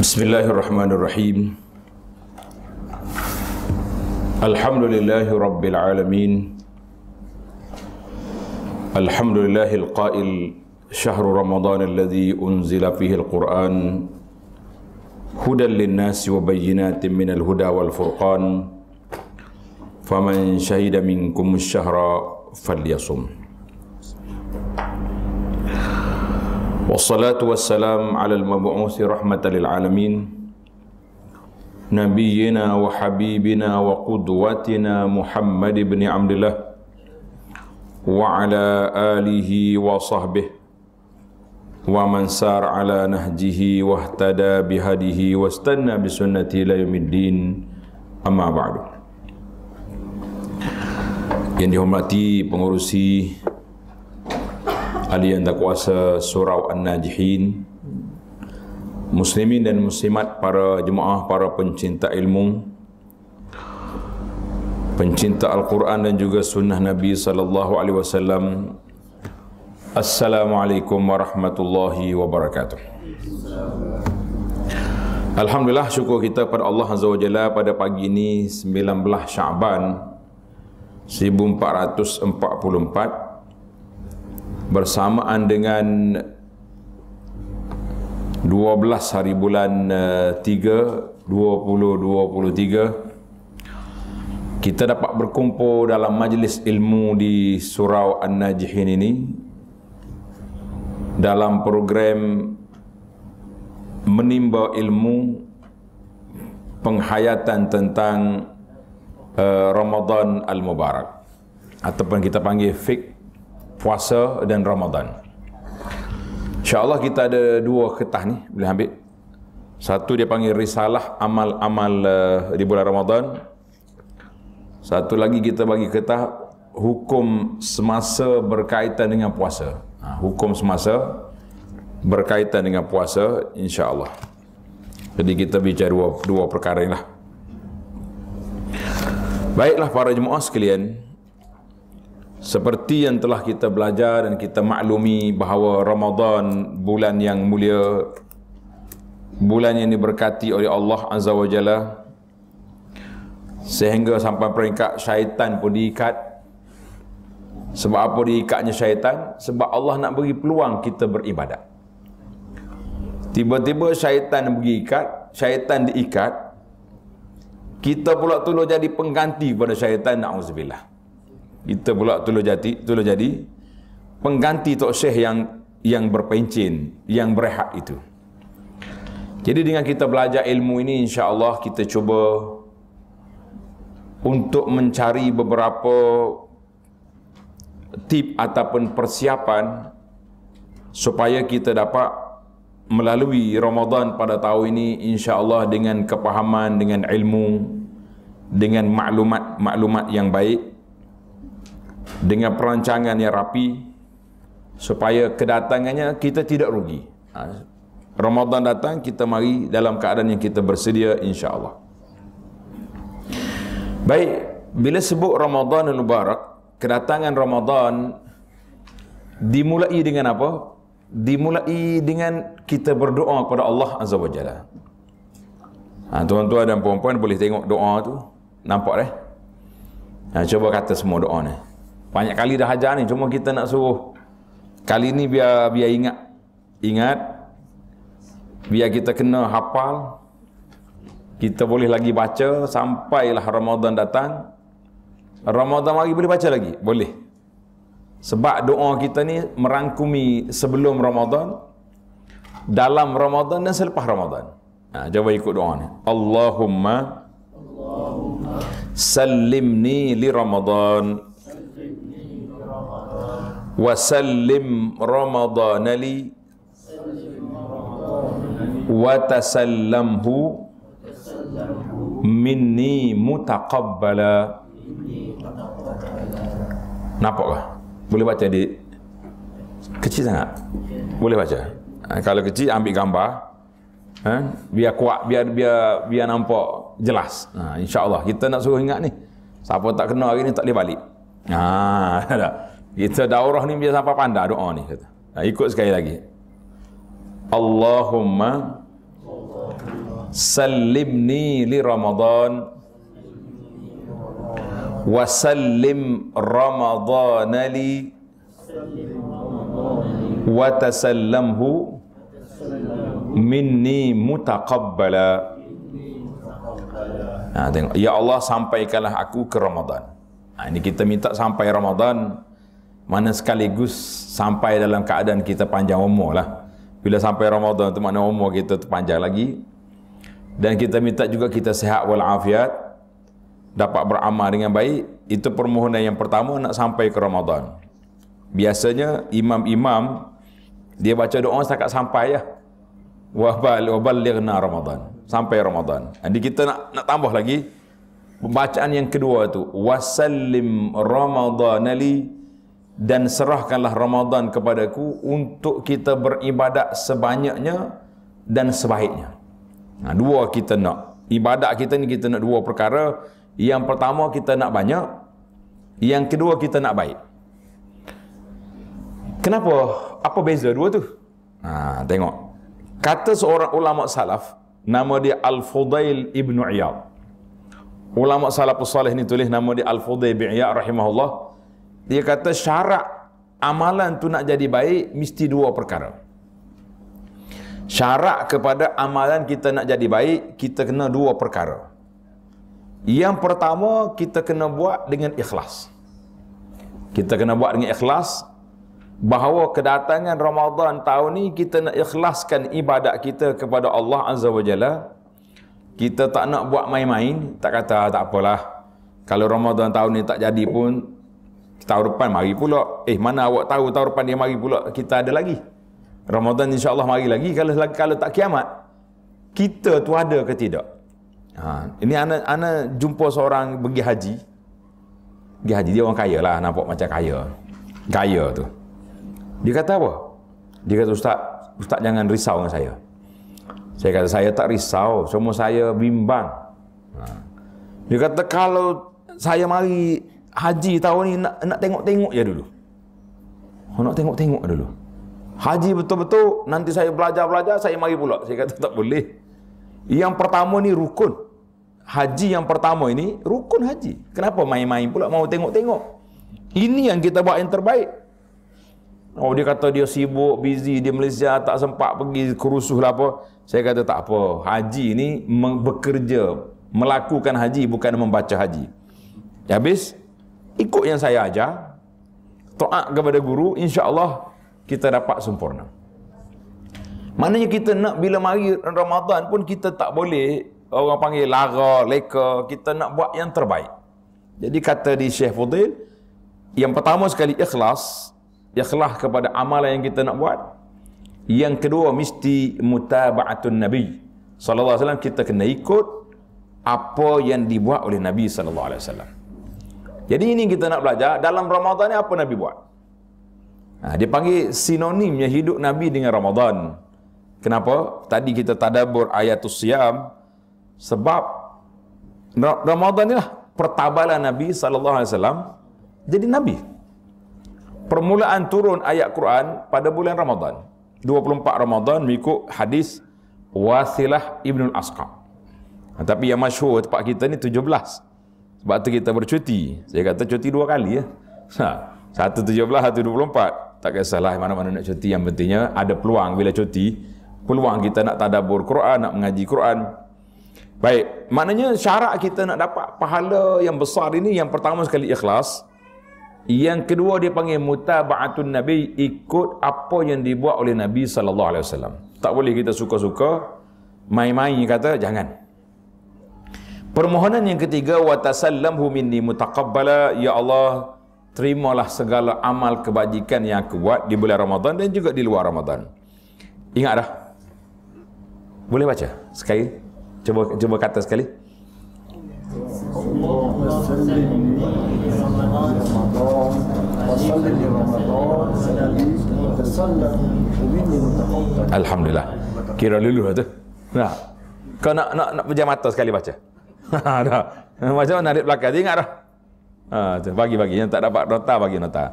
بسم الله الرحمن الرحيم الحمد لله رب العالمين الحمد لله القائل شهر رمضان الذي أنزل فيه القرآن هدى للناس وبينات من الهدى والفرقان فمن شهد منكم الشهر فليصم والصلاة والسلام على المبعوث رحمة للعالمين نبينا وحبيبنا وقدوتنا محمد بن عبد الله وعلى آله وصحبه ومن سار على نهجه واهتدى بهديه واستنى بسنته إلى يوم الدين أما بعد Yang dihormati pengurusi Ali yang tak kuasa surau An-Najihin Muslimin dan muslimat para jemaah, para pencinta ilmu Pencinta Al-Quran dan juga sunnah Nabi Sallallahu Alaihi Wasallam. Assalamualaikum warahmatullahi wabarakatuh Alhamdulillah syukur kita pada Allah Azza wa Jalla pada pagi ini 19 Syaban 1444 bersamaan dengan 12 hari bulan 3 eh, 2023 kita dapat berkumpul dalam majlis ilmu di surau An-Najihin ini dalam program menimba ilmu penghayatan tentang uh, Ramadan Al-Mubarak ataupun kita panggil fik puasa dan Ramadan. Insya Allah kita ada dua ketah ni, boleh ambil. Satu dia panggil risalah amal-amal uh, di bulan Ramadan. Satu lagi kita bagi ketah hukum semasa berkaitan dengan puasa. Ha, hukum semasa berkaitan dengan puasa insya-Allah. Jadi kita bicara dua dua perkara inilah. Baiklah para jemaah sekalian, seperti yang telah kita belajar dan kita maklumi bahawa Ramadan bulan yang mulia bulan yang diberkati oleh Allah Azza wa Jalla sehingga sampai peringkat syaitan pun diikat sebab apa diikatnya syaitan? Sebab Allah nak bagi peluang kita beribadat. Tiba-tiba syaitan bagi ikat, syaitan diikat, kita pula tolong jadi pengganti pada syaitan na'udzubillah kita pula tulah jadi tulah jadi pengganti tok syekh yang yang berpencin yang berehat itu jadi dengan kita belajar ilmu ini insya Allah kita cuba untuk mencari beberapa tip ataupun persiapan supaya kita dapat melalui Ramadan pada tahun ini insya Allah dengan kepahaman dengan ilmu dengan maklumat-maklumat yang baik dengan perancangan yang rapi supaya kedatangannya kita tidak rugi. Ha, Ramadan datang kita mari dalam keadaan yang kita bersedia insya-Allah. Baik, bila sebut Ramadan Mubarak, kedatangan Ramadan dimulai dengan apa? Dimulai dengan kita berdoa kepada Allah Azza wa Jalla. Ha, tuan-tuan dan puan-puan boleh tengok doa tu. Nampak dah? Eh? Ha, cuba kata semua doa ni. Banyak kali dah ajar ni cuma kita nak suruh kali ni biar biar ingat. Ingat biar kita kena hafal kita boleh lagi baca sampailah Ramadan datang. Ramadan lagi boleh baca lagi? Boleh. Sebab doa kita ni merangkumi sebelum Ramadan, dalam Ramadan dan selepas Ramadan. Ha, jawab ikut doa ni. Allahumma, Allahumma. sallimni li Ramadan. وسلم رمضان لي وتسلمه مني متقبلا Nampakkah? Boleh baca di kecil sangat. Boleh baca. Ha, kalau kecil ambil gambar. Ha? biar kuat, biar biar biar nampak jelas. Ha, insya kita nak suruh ingat ni. Siapa tak kena hari ni tak boleh balik. Ha, Kita daurah ni biasa apa pandai doa ni kata. Nah, ha, ikut sekali lagi. Allahumma sallimni li Ramadan wa sallim Ramadan li wa tasallamhu minni mutaqabbala ha, Nah, Ya Allah sampaikanlah aku ke Ramadan. Nah, ha, ini kita minta sampai Ramadan mana sekaligus sampai dalam keadaan kita panjang umur lah. Bila sampai Ramadan itu makna umur kita terpanjang lagi. Dan kita minta juga kita sehat walafiat. Dapat beramal dengan baik. Itu permohonan yang pertama nak sampai ke Ramadan. Biasanya imam-imam dia baca doa setakat sampai ya. Wabal, wabalighna Ramadan. Sampai Ramadan. Jadi kita nak nak tambah lagi. bacaan yang kedua tu Wasallim Ramadan li dan serahkanlah Ramadan kepadaku untuk kita beribadat sebanyaknya dan sebaiknya. Nah, ha, dua kita nak. Ibadat kita ni kita nak dua perkara. Yang pertama kita nak banyak. Yang kedua kita nak baik. Kenapa? Apa beza dua tu? Ha, tengok. Kata seorang ulama salaf, nama dia Al-Fudail Ibn Iyad. Ulama salaf salih ni tulis nama dia Al-Fudail Ibn Iyad rahimahullah. Dia kata syarat amalan tu nak jadi baik mesti dua perkara. Syarat kepada amalan kita nak jadi baik kita kena dua perkara. Yang pertama kita kena buat dengan ikhlas. Kita kena buat dengan ikhlas bahawa kedatangan Ramadan tahun ni kita nak ikhlaskan ibadat kita kepada Allah Azza wa Jalla. Kita tak nak buat main-main, tak kata ah, tak apalah. Kalau Ramadan tahun ni tak jadi pun tahun depan mari pula. Eh mana awak tahu tahun depan dia mari pula kita ada lagi. Ramadan insya-Allah mari lagi kalau kalau tak kiamat. Kita tu ada ke tidak? Ha, ini ana ana jumpa seorang pergi haji. Pergi haji dia orang kaya lah nampak macam kaya. Kaya tu. Dia kata apa? Dia kata ustaz, ustaz jangan risau dengan saya. Saya kata saya tak risau, semua saya bimbang. Ha. Dia kata kalau saya mari haji tahun ni nak, nak tengok-tengok ya dulu. Oh, nak tengok-tengok dulu. Haji betul-betul nanti saya belajar-belajar saya mari pula. Saya kata tak boleh. Yang pertama ni rukun. Haji yang pertama ini rukun haji. Kenapa main-main pula mau tengok-tengok? Ini yang kita buat yang terbaik. Oh dia kata dia sibuk, busy, dia Malaysia tak sempat pergi kerusuh lah apa. Saya kata tak apa. Haji ini bekerja, melakukan haji bukan membaca haji. Habis ikut yang saya ajar, taat kepada guru, insya-Allah kita dapat sempurna. Maknanya kita nak bila mari Ramadan pun kita tak boleh orang panggil lara, leka, kita nak buat yang terbaik. Jadi kata di Syekh Fudil, yang pertama sekali ikhlas, ikhlas kepada amalan yang kita nak buat. Yang kedua mesti mutaba'atun Nabi. Sallallahu alaihi wasallam kita kena ikut apa yang dibuat oleh Nabi sallallahu alaihi wasallam. Jadi ini kita nak belajar dalam Ramadhan ni apa Nabi buat? Nah, ha, dia panggil sinonimnya hidup Nabi dengan Ramadhan. Kenapa? Tadi kita tadabur ayatul siam sebab Ramadan inilah pertabalan Nabi sallallahu alaihi wasallam jadi nabi. Permulaan turun ayat Quran pada bulan Ramadhan. 24 Ramadhan mengikut hadis Wasilah Ibnu Asqa. Ha, tapi yang masyhur tempat kita ni sebab tu kita bercuti. Saya kata cuti dua kali ya. Ha. Satu tujuh belah, satu dua puluh empat. Tak kisahlah mana-mana nak cuti. Yang pentingnya ada peluang bila cuti. Peluang kita nak tadabur Quran, nak mengaji Quran. Baik, maknanya syarat kita nak dapat pahala yang besar ini yang pertama sekali ikhlas. Yang kedua dia panggil mutaba'atun nabi ikut apa yang dibuat oleh Nabi saw. Tak boleh kita suka-suka main-main kata jangan. Permohonan yang ketiga wa tasallamhu minni mutaqabbala ya Allah terimalah segala amal kebajikan yang aku buat di bulan Ramadan dan juga di luar Ramadan. Ingat dah. Boleh baca sekali. Cuba cuba kata sekali. Alhamdulillah. Kira lulus lah tu. Nah. Kau nak nak nak pejam mata sekali baca. Ha, dah. Macam mana narik belakang dia ingat dah. Ha, bagi-bagi yang tak dapat nota bagi nota.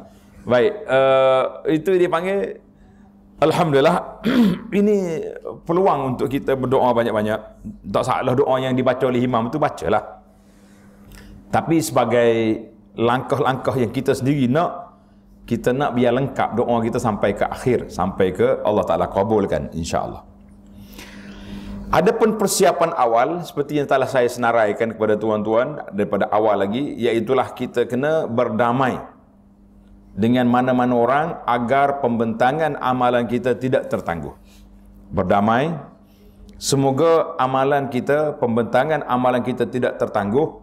Baik, uh, itu dia panggil Alhamdulillah ini peluang untuk kita berdoa banyak-banyak. Tak salah doa yang dibaca oleh imam tu bacalah. Tapi sebagai langkah-langkah yang kita sendiri nak kita nak biar lengkap doa kita sampai ke akhir, sampai ke Allah Taala kabulkan insya-Allah. Adapun persiapan awal seperti yang telah saya senaraikan kepada tuan-tuan daripada awal lagi iaitulah kita kena berdamai dengan mana-mana orang agar pembentangan amalan kita tidak tertangguh. Berdamai semoga amalan kita pembentangan amalan kita tidak tertangguh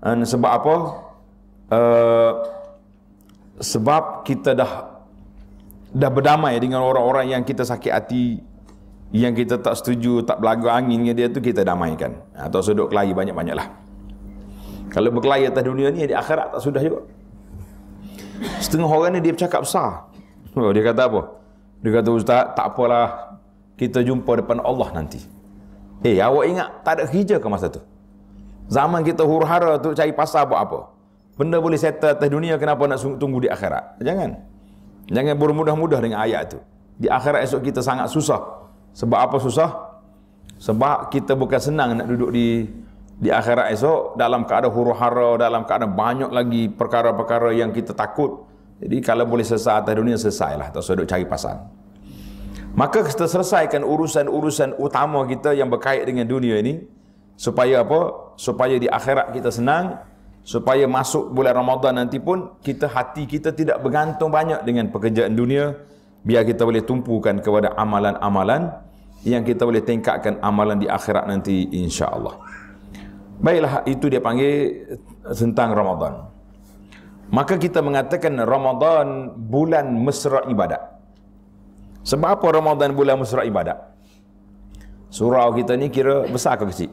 dan eh, sebab apa? Uh, sebab kita dah dah berdamai dengan orang-orang yang kita sakit hati yang kita tak setuju, tak berlagu angin dengan dia tu kita damaikan. Atau ha, sedok kelahi banyak-banyaklah. Kalau berkelahi atas dunia ni, di akhirat tak sudah juga. Setengah orang ni dia bercakap besar. Oh, dia kata apa? Dia kata, Ustaz, tak apalah. Kita jumpa depan Allah nanti. Eh, awak ingat tak ada kerja ke masa tu? Zaman kita hurhara tu cari pasar buat apa? Benda boleh settle atas dunia, kenapa nak tunggu di akhirat? Jangan. Jangan bermudah-mudah dengan ayat tu. Di akhirat esok kita sangat susah sebab apa susah? Sebab kita bukan senang nak duduk di di akhirat esok dalam keadaan huru hara, dalam keadaan banyak lagi perkara-perkara yang kita takut. Jadi kalau boleh selesai atas dunia selesailah, tak usah duduk cari pasal. Maka kita selesaikan urusan-urusan utama kita yang berkait dengan dunia ini supaya apa? Supaya di akhirat kita senang, supaya masuk bulan Ramadan nanti pun kita hati kita tidak bergantung banyak dengan pekerjaan dunia, biar kita boleh tumpukan kepada amalan-amalan yang kita boleh tingkatkan amalan di akhirat nanti insya-Allah. Baiklah itu dia panggil tentang Ramadan. Maka kita mengatakan Ramadan bulan mesra ibadat. Sebab apa Ramadan bulan mesra ibadat? Surau kita ni kira besar ke kecil?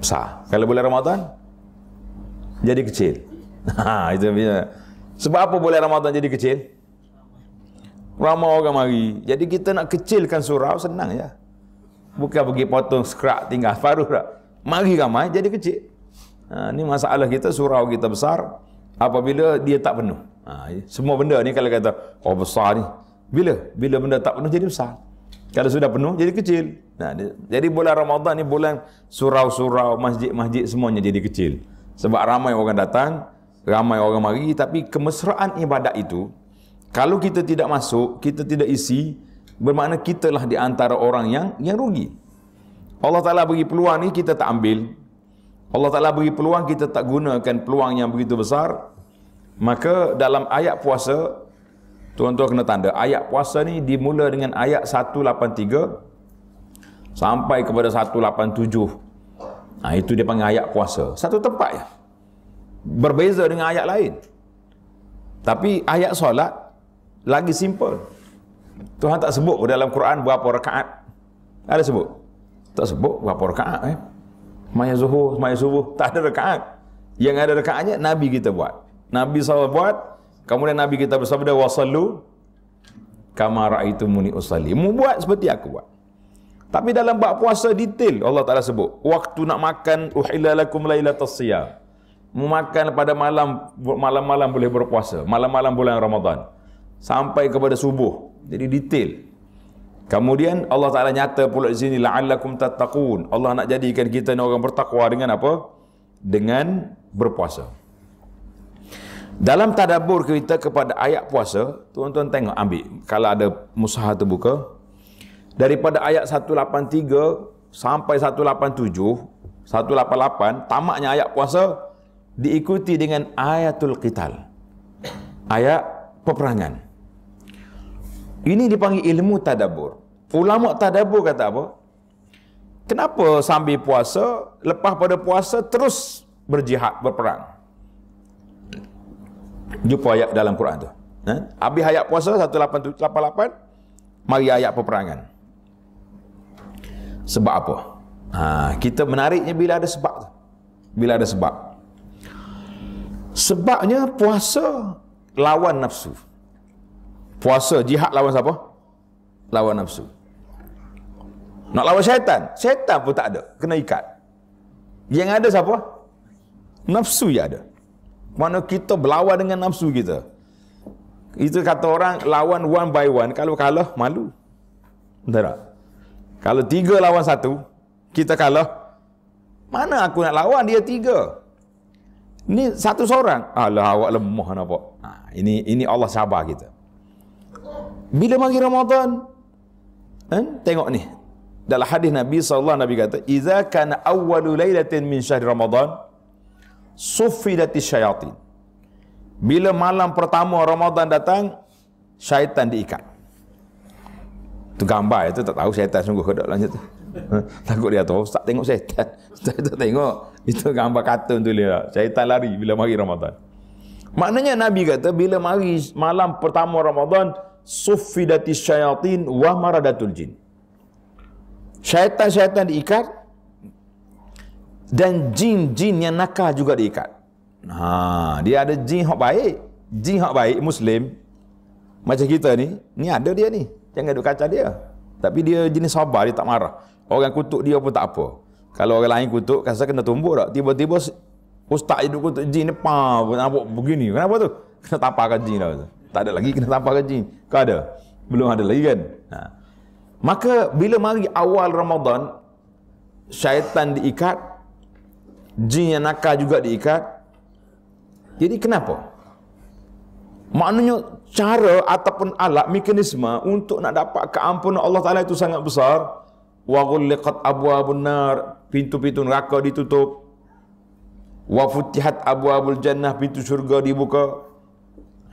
Besar. Kalau bulan Ramadan jadi kecil. Ha itu dia. Sebab apa bulan Ramadan jadi kecil? Ramai orang mari. Jadi kita nak kecilkan surau senang ya. Bukan pergi potong skrak tinggal separuh tak. Mari ramai jadi kecil. Ha, ini masalah kita surau kita besar apabila dia tak penuh. Ha, semua benda ni kalau kata oh besar ni. Bila? Bila benda tak penuh jadi besar. Kalau sudah penuh jadi kecil. Nah, dia, jadi bulan Ramadan ni bulan surau-surau masjid-masjid semuanya jadi kecil. Sebab ramai orang datang, ramai orang mari tapi kemesraan ibadat itu kalau kita tidak masuk, kita tidak isi, bermakna kitalah di antara orang yang yang rugi. Allah Ta'ala bagi peluang ni kita tak ambil. Allah Ta'ala bagi peluang kita tak gunakan peluang yang begitu besar. Maka dalam ayat puasa, tuan-tuan kena tanda, ayat puasa ni dimula dengan ayat 183 sampai kepada 187. Nah, ha, itu dia panggil ayat puasa. Satu tempat ya. Berbeza dengan ayat lain. Tapi ayat solat lagi simple. Tuhan tak sebut dalam Quran berapa rakaat. Ada sebut? Tak sebut berapa rakaat eh. Semayang zuhur, semayang subuh, tak ada rakaat. Yang ada rakaatnya Nabi kita buat. Nabi SAW buat, kemudian Nabi kita bersabda wasallu kama muni usalli. Mu buat seperti aku buat. Tapi dalam bab puasa detail Allah Taala sebut waktu nak makan uhilalakum lakum lailatul siyam. Mu makan pada malam malam-malam boleh berpuasa, malam-malam bulan Ramadan sampai kepada subuh. Jadi detail. Kemudian Allah Taala nyata pula di sini la'allakum tattaqun. Allah nak jadikan kita ni orang bertakwa dengan apa? Dengan berpuasa. Dalam tadabbur kita kepada ayat puasa, tuan-tuan tengok ambil kalau ada mushaf terbuka daripada ayat 183 sampai 187, 188 tamaknya ayat puasa diikuti dengan ayatul qital. Ayat peperangan. Ini dipanggil ilmu tadabur. Ulama tadabur kata apa? Kenapa sambil puasa, lepas pada puasa terus berjihad, berperang? Jumpa ayat dalam Quran tu. Ha? Habis ayat puasa 188, mari ayat peperangan. Sebab apa? Ha, kita menariknya bila ada sebab Bila ada sebab. Sebabnya puasa lawan nafsu. Puasa jihad lawan siapa? Lawan nafsu. Nak lawan syaitan? Syaitan pun tak ada. Kena ikat. Yang ada siapa? Nafsu yang ada. Mana kita berlawan dengan nafsu kita. Itu kata orang lawan one by one. Kalau kalah, malu. Entah tak? Kalau tiga lawan satu, kita kalah. Mana aku nak lawan dia tiga? Ini satu seorang. Alah, awak lemah nampak. Ha, ini ini Allah sabar kita. Bila lagi Ramadan? Eh? Tengok ni. Dalam hadis Nabi SAW, Nabi kata, Iza kan awalu laylatin min syahri Ramadan, Sufidati syayatin. Bila malam pertama Ramadan datang, syaitan diikat. Itu gambar itu tak tahu syaitan sungguh ke dalamnya tu. Takut dia tu, tak tengok syaitan. Saya tak tengok. Itu gambar kartun tu dia. Syaitan lari bila mari Ramadan. Maknanya Nabi kata bila mari malam pertama Ramadan, suffidati syayatin wa maradatul jin syaitan-syaitan diikat dan jin-jin yang nakal juga diikat ha, dia ada jin hak baik jin hak baik muslim macam kita ni ni ada dia ni jangan duk kacau dia tapi dia jenis sabar dia tak marah orang kutuk dia pun tak apa kalau orang lain kutuk saya kena tumbuk tak tiba-tiba ustaz duk kutuk jin ni pa nampak begini kenapa tu kena tapakan jin dah tu tak ada lagi kena tampak gaji. Kau ada? Belum ada lagi kan? Ha. Maka bila mari awal Ramadan, syaitan diikat, jin yang nakal juga diikat. Jadi kenapa? Maknanya cara ataupun alat mekanisme untuk nak dapat keampunan Allah Taala itu sangat besar. Wa ghulliqat abwaabun nar, pintu-pintu neraka ditutup. Wa futihat abwaabul jannah, pintu syurga dibuka.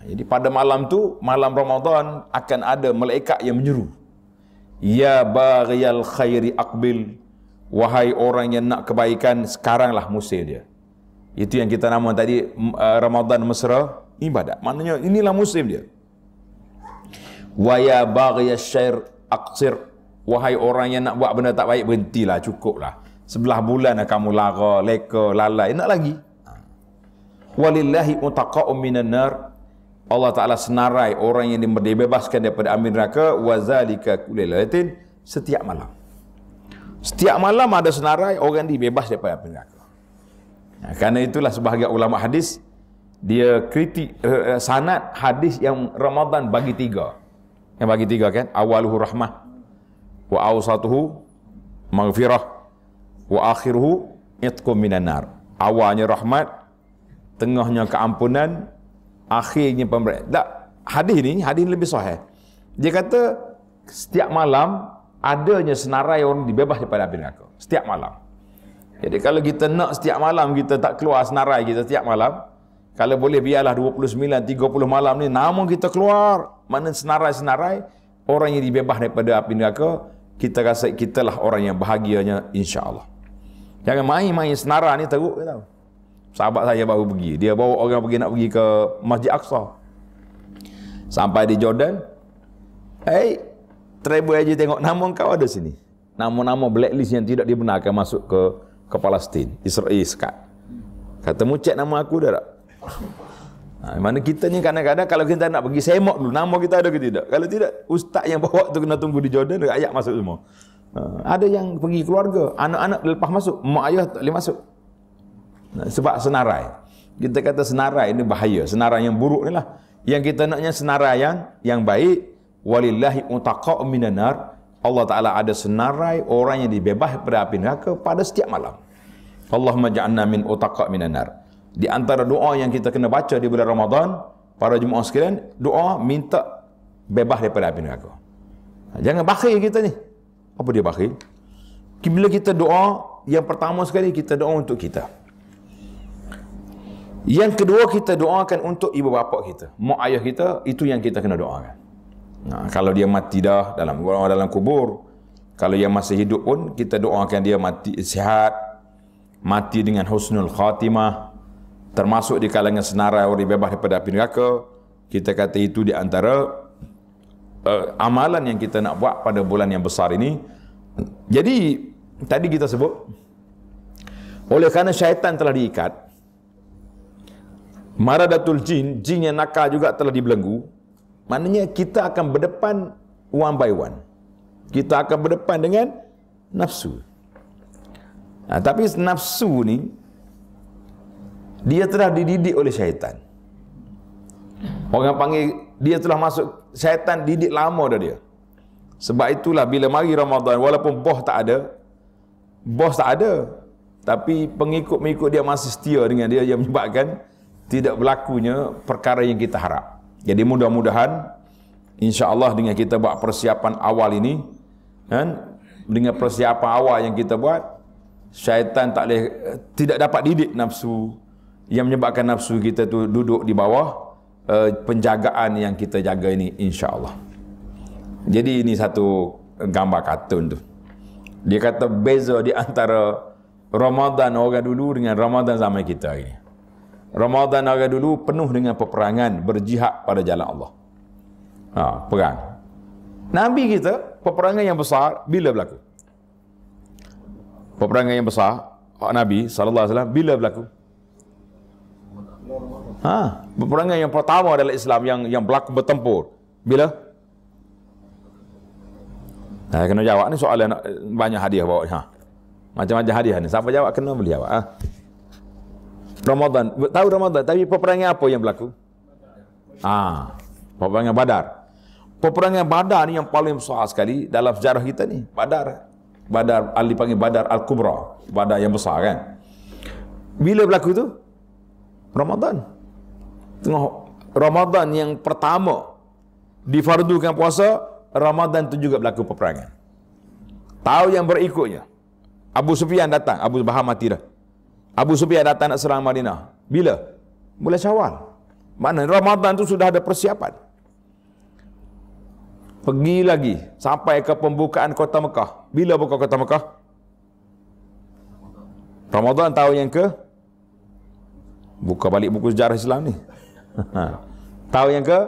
Jadi pada malam tu malam Ramadan akan ada malaikat yang menyeru. Ya baghial khairi aqbil. Wahai orang yang nak kebaikan sekaranglah musim dia. Itu yang kita nama tadi eh, Ramadan mesra ibadat. Maknanya inilah musim dia. Wa ya baghial syair aqsir. Wahai orang yang nak buat benda tak baik berhentilah cukuplah. Sebelah bulan dah kamu lara, leka, lalai, nak lagi. Ha. Walillahi mutaqa'um minan nar Allah Ta'ala senarai orang yang dibebaskan daripada amin neraka wazalika kulilatin setiap malam setiap malam ada senarai orang dibebas daripada amin neraka nah, kerana itulah sebahagian ulama hadis dia kritik uh, eh, eh, sanat hadis yang Ramadan bagi tiga yang bagi tiga kan awaluhu rahmah wa awsatuhu maghfirah wa akhiruhu itqum nar awalnya rahmat tengahnya keampunan akhirnya pemberat. Tak, hadis ni, hadis ni lebih sahih. Dia kata, setiap malam, adanya senarai orang dibebas daripada api neraka. Setiap malam. Jadi kalau kita nak setiap malam, kita tak keluar senarai kita setiap malam, kalau boleh biarlah 29, 30 malam ni, namun kita keluar, mana senarai-senarai, orang yang dibebas daripada api neraka, kita rasa kitalah orang yang bahagianya insya Allah. Jangan main-main senarai ni teruk, kita tahu sahabat saya baru pergi. Dia bawa orang pergi nak pergi ke Masjid Aqsa. Sampai di Jordan. Hey, travel aja tengok nama kau ada sini. Nama-nama blacklist yang tidak dibenarkan masuk ke ke Palestin, Israel sekat. Kata mu cek nama aku dah tak? Nah, ha, mana kita ni kadang-kadang kalau kita nak pergi semok dulu nama kita ada ke tidak? Kalau tidak, ustaz yang bawa tu kena tunggu di Jordan ayat masuk semua. Uh, ada yang pergi keluarga, anak-anak lepas masuk, mak ayah tak boleh masuk. Sebab senarai. Kita kata senarai ini bahaya. Senarai yang buruk ni lah. Yang kita naknya senarai yang yang baik. Walillahi utaqa'u minanar. Allah Ta'ala ada senarai orang yang dibebas daripada api neraka pada setiap malam. Allahumma ja'anna min utaqa'u minanar. Di antara doa yang kita kena baca di bulan Ramadan, para jemaah sekalian, doa minta bebas daripada api neraka. Jangan bakhil kita ni. Apa dia bakhil? Bila kita doa, yang pertama sekali kita doa untuk kita. Yang kedua kita doakan untuk ibu bapa kita, mak ayah kita, itu yang kita kena doakan. Nah, kalau dia mati dah dalam dalam kubur, kalau yang masih hidup pun kita doakan dia mati sihat, mati dengan husnul khatimah. Termasuk di kalangan senarai orang bebas daripada api neraka, kita kata itu di antara uh, amalan yang kita nak buat pada bulan yang besar ini. Jadi tadi kita sebut oleh kerana syaitan telah diikat, Maradatul jin, jin yang nakal juga telah dibelenggu. Maknanya kita akan berdepan one by one. Kita akan berdepan dengan nafsu. Nah, ha, tapi nafsu ni, dia telah dididik oleh syaitan. Orang panggil, dia telah masuk, syaitan didik lama dah dia. Sebab itulah bila mari Ramadan, walaupun boh tak ada, boh tak ada. Tapi pengikut-pengikut dia masih setia dengan dia yang menyebabkan tidak berlakunya perkara yang kita harap. Jadi mudah-mudahan insya-Allah dengan kita buat persiapan awal ini kan dengan persiapan awal yang kita buat syaitan tak boleh tidak dapat didik nafsu yang menyebabkan nafsu kita tu duduk di bawah uh, penjagaan yang kita jaga ini insya-Allah. Jadi ini satu gambar kartun tu. Dia kata beza di antara Ramadan orang dulu dengan Ramadan zaman kita ini. Ramadan awal dulu penuh dengan peperangan berjihad pada jalan Allah. Ha, perang. Nabi kita peperangan yang besar bila berlaku? Peperangan yang besar pak Nabi sallallahu alaihi wasallam bila berlaku? Ha, peperangan yang pertama dalam Islam yang yang berlaku bertempur bila? Saya ha, kena jawab ni soalan banyak hadiah bawa ha. Macam-macam hadiah ni. Siapa jawab kena boleh jawab ha. Ramadan. Tahu Ramadan, tapi peperangan apa yang berlaku? Ah, ah, peperangan Badar. Peperangan Badar ni yang paling besar sekali dalam sejarah kita ni, Badar. Badar Ali panggil Badar Al-Kubra, Badar yang besar kan. Bila berlaku tu? Ramadan. Tengah Ramadan yang pertama difardukan puasa, Ramadan tu juga berlaku peperangan. Tahu yang berikutnya? Abu Sufyan datang, Abu Bahar mati dah. Abu Sufyan datang nak serang Madinah. Bila? Mulai Syawal. Mana Ramadan tu sudah ada persiapan. Pergi lagi sampai ke pembukaan kota Mekah. Bila buka kota Mekah? Ramadan tahun yang ke? Buka balik buku sejarah Islam ni. Ha. Tahu yang ke?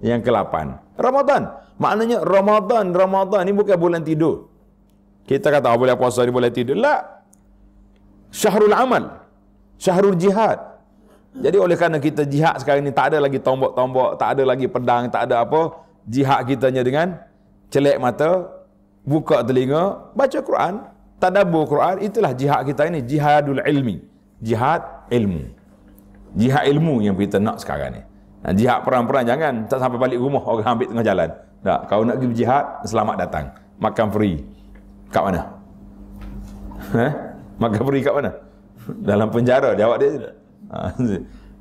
Yang ke-8. Ramadan. Maknanya Ramadan, Ramadan ni bukan bulan tidur. Kita kata oh, boleh puasa ni boleh tidur. Lah, syahrul amal syahrul jihad jadi oleh kerana kita jihad sekarang ni tak ada lagi tombok-tombok tak ada lagi pedang tak ada apa jihad kita kitanya dengan celik mata buka telinga baca Quran tadabbur Quran itulah jihad kita ini jihadul ilmi jihad ilmu jihad ilmu yang kita nak sekarang ni nah, jihad perang-perang jangan tak sampai balik rumah orang ambil tengah jalan tak kalau nak pergi jihad selamat datang makan free kat mana Heh? Maghribi kat mana? Dalam penjara jawab dia. Ha.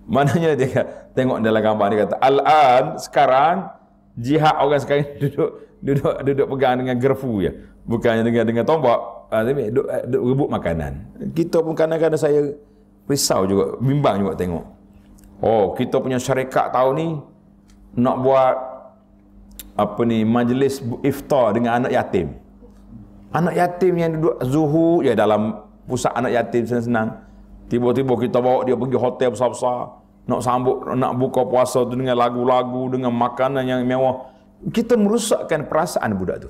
Maknanya dia kata, tengok dalam gambar dia kata al-an sekarang jihad orang sekarang duduk duduk duduk pegang dengan gerfu ya. Bukannya dengan dengan tombak, ha, tapi duduk, eh, duduk rebut makanan. Kita pun kadang-kadang saya risau juga, bimbang juga tengok. Oh, kita punya syarikat tahun ni nak buat apa ni majlis iftar dengan anak yatim. Anak yatim yang duduk zuhur ya dalam pusat anak yatim senang-senang. Tiba-tiba kita bawa dia pergi hotel besar-besar. Nak sambut, nak buka puasa tu dengan lagu-lagu, dengan makanan yang mewah. Kita merusakkan perasaan budak tu.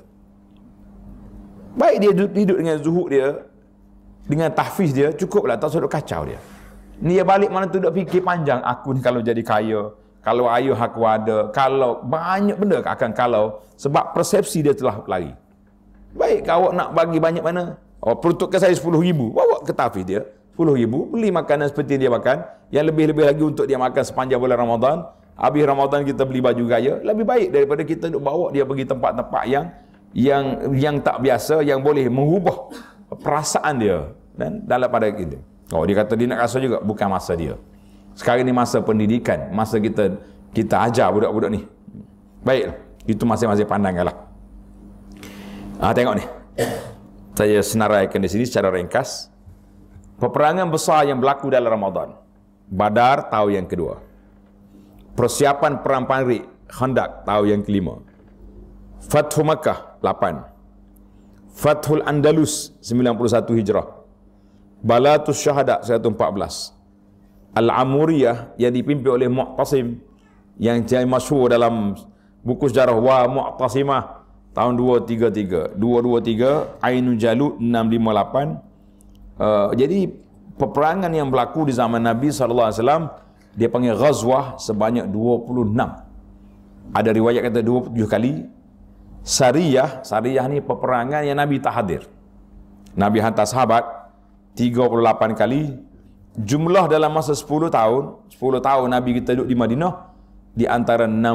Baik dia hidup dengan zuhud dia, dengan tahfiz dia, cukuplah. Tak sudah kacau dia. Ni dia balik mana tu dah fikir panjang. Aku ni kalau jadi kaya, kalau ayuh aku ada, kalau banyak benda akan kalau. Sebab persepsi dia telah lari. Baik kau nak bagi banyak mana, Oh, peruntukkan saya sepuluh ribu. Bawa ke tafis dia. Sepuluh ribu. Beli makanan seperti dia makan. Yang lebih-lebih lagi untuk dia makan sepanjang bulan Ramadan. Habis Ramadan kita beli baju gaya. Lebih baik daripada kita untuk bawa dia pergi tempat-tempat yang yang yang tak biasa. Yang boleh mengubah perasaan dia. Dan dalam pada kita. Oh, dia kata dia nak rasa juga. Bukan masa dia. Sekarang ini masa pendidikan. Masa kita kita ajar budak-budak ni. Baik. Itu masing-masing pandangkan lah. Ha, ah, tengok ni saya senaraikan di sini secara ringkas peperangan besar yang berlaku dalam Ramadan Badar tahun yang kedua persiapan perang Panri Khandaq tahun yang kelima Fathu Makkah 8 Fathul Andalus 91 Hijrah Balatus Syahadat 114 Al-Amuriyah yang dipimpin oleh Mu'tasim yang jadi masyhur dalam buku sejarah Wa Mu'tasimah tahun 233 223 Ainul Jalut 658 uh, jadi peperangan yang berlaku di zaman Nabi sallallahu alaihi wasallam dia panggil ghazwah sebanyak 26 ada riwayat kata 27 kali sariyah sariyah ni peperangan yang Nabi tak hadir Nabi hantar sahabat 38 kali jumlah dalam masa 10 tahun 10 tahun Nabi kita duduk di Madinah di antara 64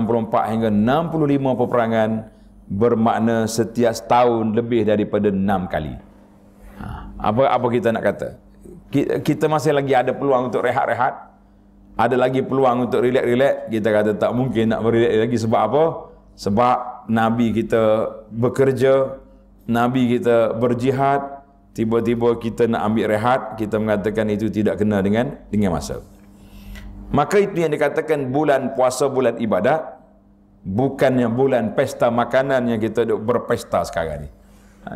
hingga 65 peperangan bermakna setiap tahun lebih daripada enam kali. Ha, apa apa kita nak kata? Kita masih lagi ada peluang untuk rehat-rehat. Ada lagi peluang untuk relax-relax. Kita kata tak mungkin nak berrelax lagi. Sebab apa? Sebab Nabi kita bekerja. Nabi kita berjihad. Tiba-tiba kita nak ambil rehat. Kita mengatakan itu tidak kena dengan dengan masa. Maka itu yang dikatakan bulan puasa, bulan ibadat. Bukannya bulan pesta makanan yang kita duk berpesta sekarang ni.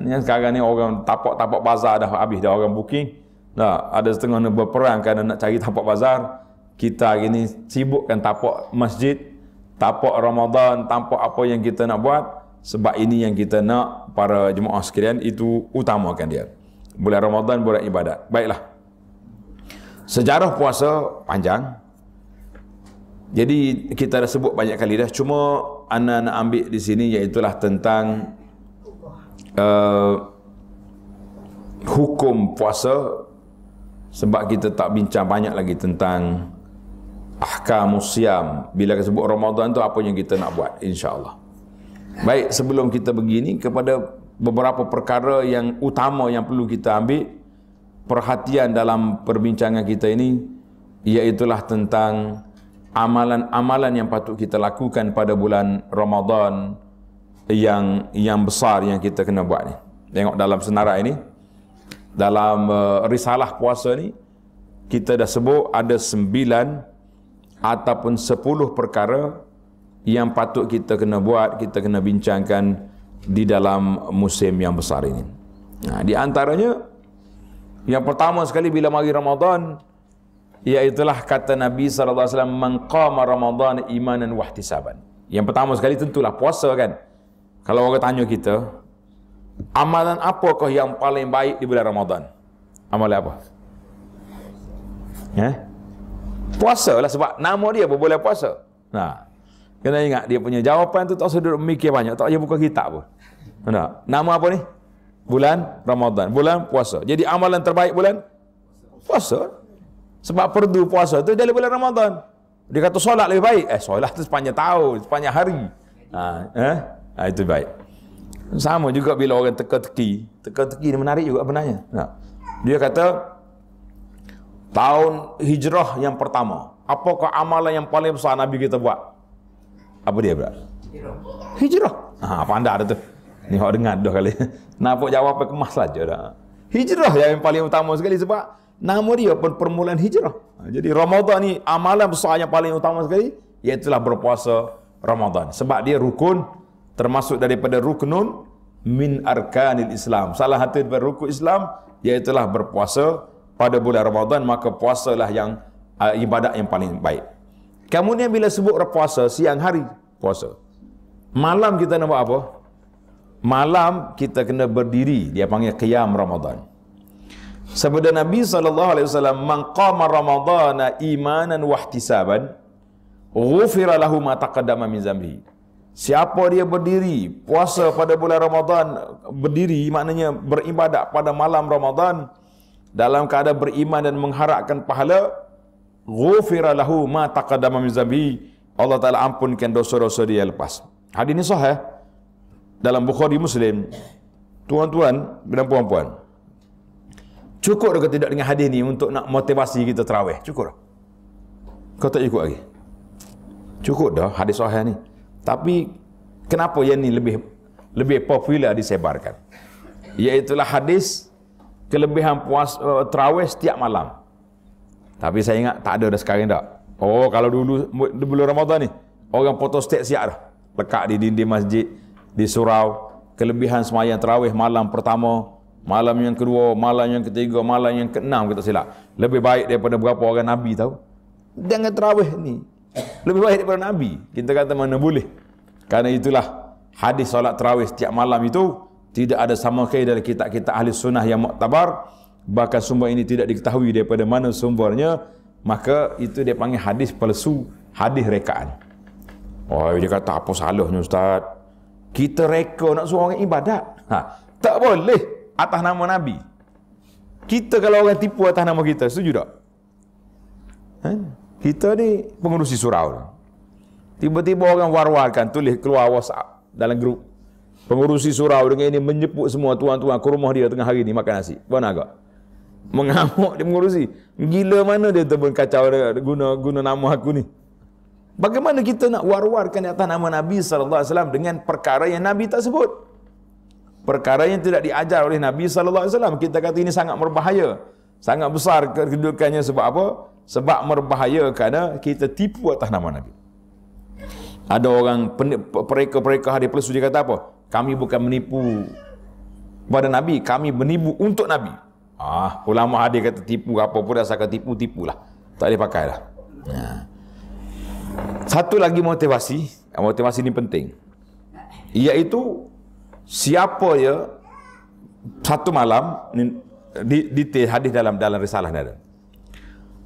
Ini sekarang ni orang tapak-tapak bazar dah habis dah orang booking. Nah, ada setengah nak berperang kerana nak cari tapak bazar. Kita hari ni sibukkan tapak masjid, tapak Ramadan, tapak apa yang kita nak buat. Sebab ini yang kita nak para jemaah sekalian itu utamakan dia. Bulan Ramadan bulan ibadat. Baiklah. Sejarah puasa panjang. Jadi kita dah sebut banyak kali dah cuma ana nak ambil di sini iaitu tentang uh, hukum puasa sebab kita tak bincang banyak lagi tentang ahkamus siam bila kita sebut Ramadan tu apa yang kita nak buat insya Allah. Baik sebelum kita begini kepada beberapa perkara yang utama yang perlu kita ambil perhatian dalam perbincangan kita ini iaitu tentang amalan-amalan yang patut kita lakukan pada bulan Ramadan yang yang besar yang kita kena buat ni. Tengok dalam senarai ini Dalam uh, risalah puasa ni kita dah sebut ada sembilan ataupun sepuluh perkara yang patut kita kena buat, kita kena bincangkan di dalam musim yang besar ini. Nah, di antaranya yang pertama sekali bila mari Ramadan, Iaitulah kata Nabi SAW Mengqama Ramadan imanan saban. Yang pertama sekali tentulah puasa kan Kalau orang tanya kita Amalan apakah yang paling baik di bulan Ramadan? Amalan apa? Ya? Puasa lah sebab nama dia pun boleh puasa Nah, Kena ingat dia punya jawapan tu tak usah duduk mikir banyak Tak payah buka kitab pun nah, Nama apa ni? Bulan Ramadan Bulan puasa Jadi amalan terbaik bulan? Puasa sebab perdu puasa tu dari bulan Ramadan. Dia kata solat lebih baik. Eh solat tu sepanjang tahun, sepanjang hari. Ha, eh? Ha, itu baik. Sama juga bila orang teka-teki. Teka-teki ni menarik juga sebenarnya. Nah. Ha. Dia kata, tahun hijrah yang pertama. Apakah amalan yang paling besar Nabi kita buat? Apa dia berat? Hijrah. Hijrah. Ha, apa anda ada tu? Ni orang dengar dua kali. Nampak jawapan kemas saja dah. Hijrah yang paling utama sekali sebab nama dia pun permulaan hijrah. Ha, jadi Ramadan ni amalan besar yang paling utama sekali iaitu berpuasa Ramadan. Sebab dia rukun termasuk daripada ruknun min arkanil Islam. Salah satu daripada rukun Islam iaitu berpuasa pada bulan Ramadan maka puasalah yang uh, ibadat yang paling baik. Kemudian bila sebut berpuasa siang hari puasa. Malam kita nak buat apa? Malam kita kena berdiri dia panggil qiyam Ramadan. Sabda Nabi sallallahu alaihi wasallam, "Man qama Ramadhana imanan wa ihtisaban, ghufira lahu ma taqaddama min zambi. Siapa dia berdiri puasa pada bulan Ramadhan berdiri maknanya beribadat pada malam Ramadhan dalam keadaan beriman dan mengharapkan pahala, ghufira lahu ma taqaddama min zambi. Allah Taala ampunkan dosa-dosa dia lepas. Hadis ini sahih dalam Bukhari Muslim. Tuan-tuan dan puan-puan, -tuan, Cukup dah tidak dengan hadis ni untuk nak motivasi kita terawih? Cukup dah. Kau tak cukup lagi? Cukup dah hadis sahih ni. Tapi kenapa yang ni lebih lebih popular disebarkan? Iaitulah hadis kelebihan puas uh, terawih setiap malam. Tapi saya ingat tak ada dah sekarang dah. Oh kalau dulu bulan Ramadan ni orang foto setiap siap dah. Lekat di dinding masjid, di surau, kelebihan semayang terawih malam pertama, Malam yang kedua, malam yang ketiga, malam yang keenam kita silap. Lebih baik daripada berapa orang Nabi tahu. Dengan terawih ni. Lebih baik daripada Nabi. Kita kata mana boleh. Karena itulah hadis solat terawih setiap malam itu tidak ada sama kai dari kitab-kitab ahli sunnah yang muktabar. Bahkan sumber ini tidak diketahui daripada mana sumbernya. Maka itu dia panggil hadis palsu, hadis rekaan. Oh, dia kata apa salahnya Ustaz? Kita reka nak suruh orang ibadat. Ha, tak boleh atas nama Nabi. Kita kalau orang tipu atas nama kita, setuju tak? Ha? Kita ni pengurusi surau. Tiba-tiba orang warwarkan tulis keluar WhatsApp dalam grup. Pengurusi surau dengan ini menyebut semua tuan-tuan ke rumah dia tengah hari ni makan nasi. mana agak? Mengamuk dia mengurusi. Gila mana dia tu kacau dia guna, guna nama aku ni. Bagaimana kita nak warwarkan warkan atas nama Nabi SAW dengan perkara yang Nabi tak sebut? perkara yang tidak diajar oleh Nabi sallallahu alaihi wasallam kita kata ini sangat berbahaya sangat besar kedudukannya sebab apa sebab berbahaya kerana kita tipu atas nama Nabi ada orang mereka-mereka hari plus dia kata apa kami bukan menipu kepada Nabi kami menipu untuk Nabi ah ulama hadis kata tipu apa pun asal kata tipu tipulah tak boleh pakai lah ha. satu lagi motivasi motivasi ini penting iaitu siapa ya satu malam ni detail hadis dalam dalam risalah ni ada.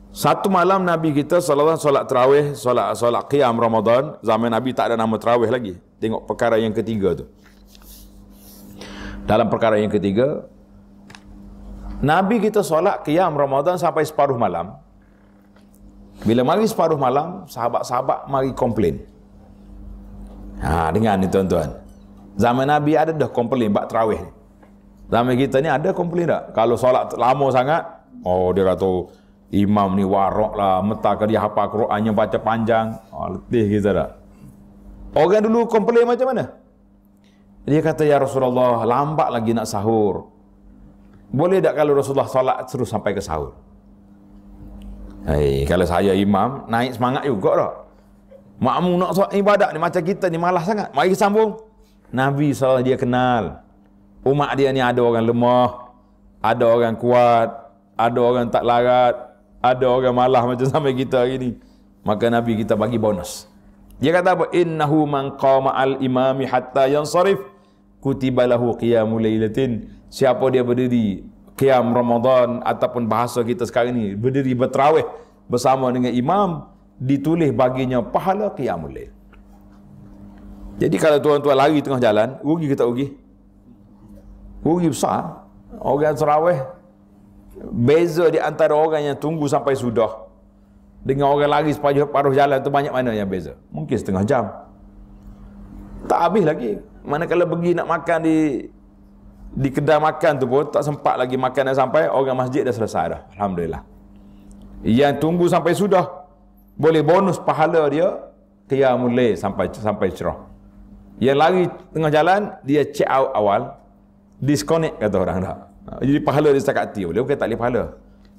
Satu malam Nabi kita solat solat tarawih, solat solat qiyam Ramadan, zaman Nabi tak ada nama tarawih lagi. Tengok perkara yang ketiga tu. Dalam perkara yang ketiga Nabi kita solat qiyam Ramadan sampai separuh malam. Bila mari separuh malam, sahabat-sahabat mari komplain. Ha, dengar ni tuan-tuan. Zaman Nabi ada dah komplain bab terawih ni. Zaman kita ni ada komplain tak? Kalau solat lama sangat, oh dia kata imam ni warok lah, mentah ke dia hafal yang baca panjang. Oh, letih kita tak? Orang dulu komplain macam mana? Dia kata, Ya Rasulullah, lambat lagi nak sahur. Boleh tak kalau Rasulullah solat terus sampai ke sahur? Hei, kalau saya imam, naik semangat juga tak? Makmum nak solat ibadat ni macam kita ni malas sangat. Mari sambung. Nabi salah dia kenal. Umat dia ni ada orang lemah, ada orang kuat, ada orang tak larat, ada orang malah macam sampai kita hari ni. Maka Nabi kita bagi bonus. Dia kata apa? Innahu man qama al-imami hatta yansarif kutiba lahu qiyamu lailatin. Siapa dia berdiri qiyam Ramadan ataupun bahasa kita sekarang ni berdiri bertrawih bersama dengan imam ditulis baginya pahala qiyamul lail. Jadi kalau tuan-tuan lari tengah jalan, rugi ke tak rugi? Rugi besar. Orang terawih, beza di antara orang yang tunggu sampai sudah. Dengan orang lari sepanjang paruh jalan tu banyak mana yang beza? Mungkin setengah jam. Tak habis lagi. Mana kalau pergi nak makan di di kedai makan tu pun tak sempat lagi makan dan sampai orang masjid dah selesai dah. Alhamdulillah. Yang tunggu sampai sudah boleh bonus pahala dia qiyamul lail sampai sampai cerah. Yang lari tengah jalan, dia check out awal. Disconnect kata orang tak. Jadi pahala dia setakat hati. Boleh bukan tak boleh pahala.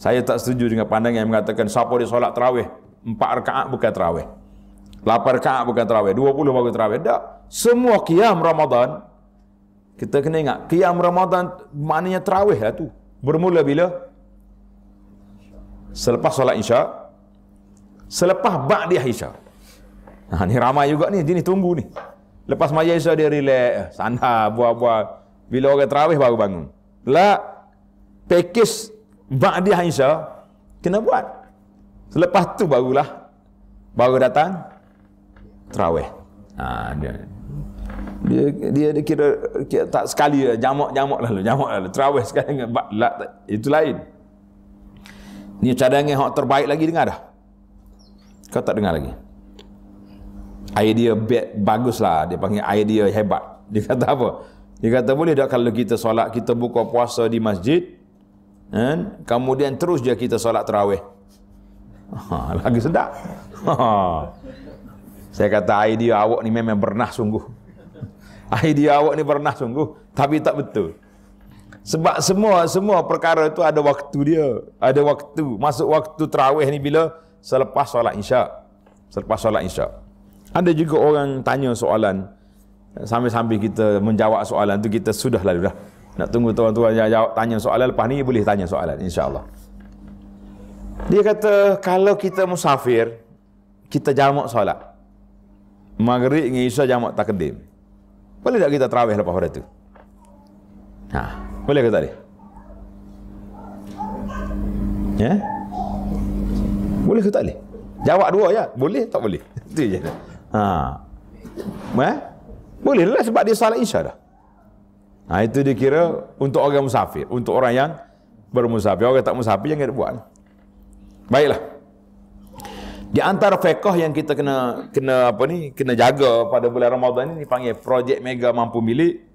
Saya tak setuju dengan pandangan yang mengatakan siapa dia solat terawih. Empat rekaat bukan terawih. Lapan rekaat bukan terawih. Dua puluh bukan terawih. Tak. Semua qiyam Ramadan, kita kena ingat, qiyam Ramadan maknanya terawih lah tu. Bermula bila? Selepas solat insya' Selepas ba'diah isya' Ha, ni ramai juga ni, jenis tunggu ni. Lepas maya isya dia relax. Sana buah-buah. Bila orang terawih baru bangun. Lah, pekis ba'diah isya, kena buat. Selepas tu barulah, baru datang, terawih. Ha, dia, dia, dia, dia kira, tak sekali ya, lah, jamak-jamak lalu, jamak lalu, terawih sekali dengan lah, itu lain. Ni cadangan yang terbaik lagi dengar dah. Kau tak dengar lagi idea bad, bagus lah. Dia panggil idea hebat. Dia kata apa? Dia kata boleh tak kalau kita solat, kita buka puasa di masjid. Kan? Kemudian terus je kita solat terawih. Ha, lagi sedap. Ha. Saya kata idea awak ni memang bernah sungguh. Idea awak ni bernah sungguh. Tapi tak betul. Sebab semua semua perkara itu ada waktu dia. Ada waktu. Masuk waktu terawih ni bila? Selepas solat insya' Selepas solat insya' Ada juga orang tanya soalan sambil-sambil kita menjawab soalan tu kita sudah lalu dah. Nak tunggu tuan-tuan yang jawab tanya soalan lepas ni boleh tanya soalan insya-Allah. Dia kata kalau kita musafir kita jamak solat. Maghrib dengan Isya jamak takdim. Boleh tak kita tarawih lepas pada tu? Ha, boleh ke tak dia? Ya? Boleh ke tak boleh? Jawab dua ya. Boleh tak boleh? Itu je. Ha. Eh? Boleh lah sebab dia salat isya dah. Ha, itu dia kira untuk orang musafir. Untuk orang yang bermusafir. Orang tak musafir yang dia buat. Baiklah. Di antara fiqh yang kita kena kena apa ni, kena jaga pada bulan Ramadan ini dipanggil projek mega mampu milik.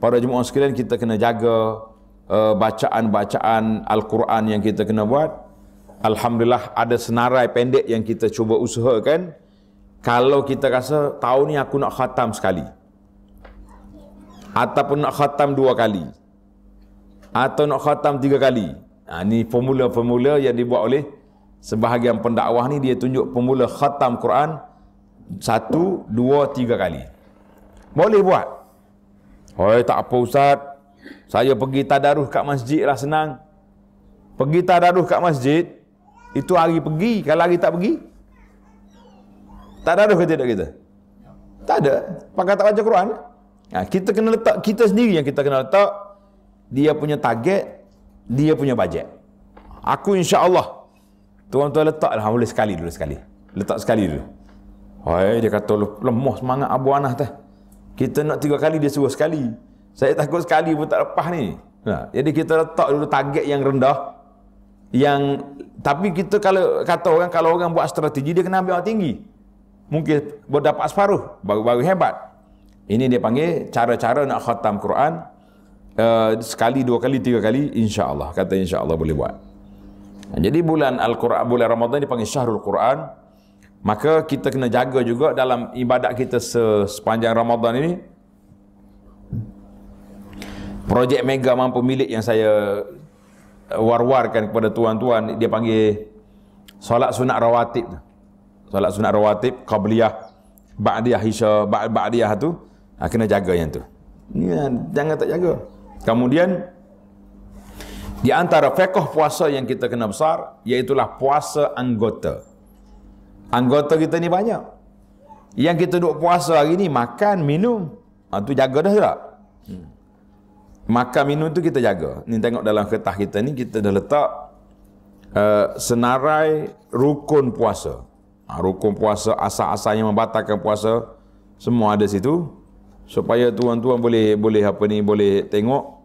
Pada jemaah sekalian kita kena jaga uh, bacaan-bacaan Al-Quran yang kita kena buat. Alhamdulillah ada senarai pendek yang kita cuba usahakan. Kalau kita rasa tahun ni aku nak khatam sekali. Ataupun nak khatam dua kali. Atau nak khatam tiga kali. Ha, ini formula-formula yang dibuat oleh sebahagian pendakwah ni dia tunjuk formula khatam Quran satu, dua, tiga kali. Boleh buat. Oh, tak apa Ustaz. Saya pergi tadaruh kat masjid lah senang. Pergi tadaruh kat masjid, itu hari pergi. Kalau hari tak pergi, tak ada ke tidak kita? Tak ada. Pakai tak baca Quran. Ha, kita kena letak, kita sendiri yang kita kena letak. Dia punya target, dia punya bajet. Aku insya Allah. Tuan-tuan letak lah. Ha, boleh sekali dulu sekali. Letak sekali dulu. Hai, dia kata lemah semangat Abu Anah tu. Kita nak tiga kali, dia suruh sekali. Saya takut sekali pun tak lepas ni. Ha, jadi kita letak dulu target yang rendah. Yang tapi kita kalau kata orang kalau orang buat strategi dia kena ambil orang tinggi mungkin berdapat separuh baru-baru hebat. Ini dia panggil cara-cara nak khatam Quran uh, sekali, dua kali, tiga kali insya-Allah. Kata insya-Allah boleh buat. Jadi bulan Al-Quran bulan Ramadan dipanggil Syahrul Quran. Maka kita kena jaga juga dalam ibadat kita sepanjang Ramadan ini. Projek mega mampu milik yang saya eh, war-warkan kepada tuan-tuan dia panggil solat sunat rawatib tu solat sunat rawatib qabliyah ba'diyah isya ba'diyah tu ha, kena jaga yang tu ya, jangan tak jaga kemudian di antara fiqh puasa yang kita kena besar iaitulah puasa anggota anggota kita ni banyak yang kita duk puasa hari ni makan minum ha, tu jaga dah tak hmm. makan minum tu kita jaga ni tengok dalam kertas kita ni kita dah letak uh, senarai rukun puasa ha, rukun puasa, asal-asalnya membatalkan puasa, semua ada situ supaya tuan-tuan boleh boleh apa ni boleh tengok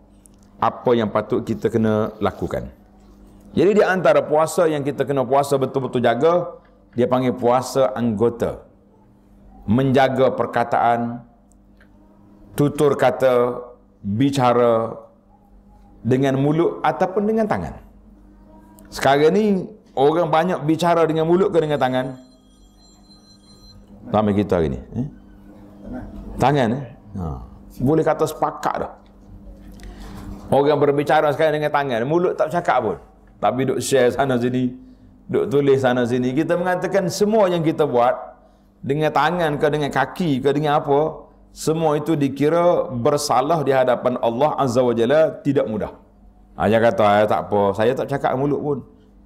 apa yang patut kita kena lakukan. Jadi di antara puasa yang kita kena puasa betul-betul jaga, dia panggil puasa anggota. Menjaga perkataan, tutur kata, bicara dengan mulut ataupun dengan tangan. Sekarang ni orang banyak bicara dengan mulut ke dengan tangan? Ramai kita hari ni. Eh? Tangan. Eh? Ha. Boleh kata sepakat dah. Orang berbicara sekarang dengan tangan. Mulut tak cakap pun. Tapi duk share sana sini. Duk tulis sana sini. Kita mengatakan semua yang kita buat. Dengan tangan ke dengan kaki ke dengan apa. Semua itu dikira bersalah di hadapan Allah Azza wa Jalla tidak mudah. Ha, dia kata, tak apa. Saya tak cakap mulut pun.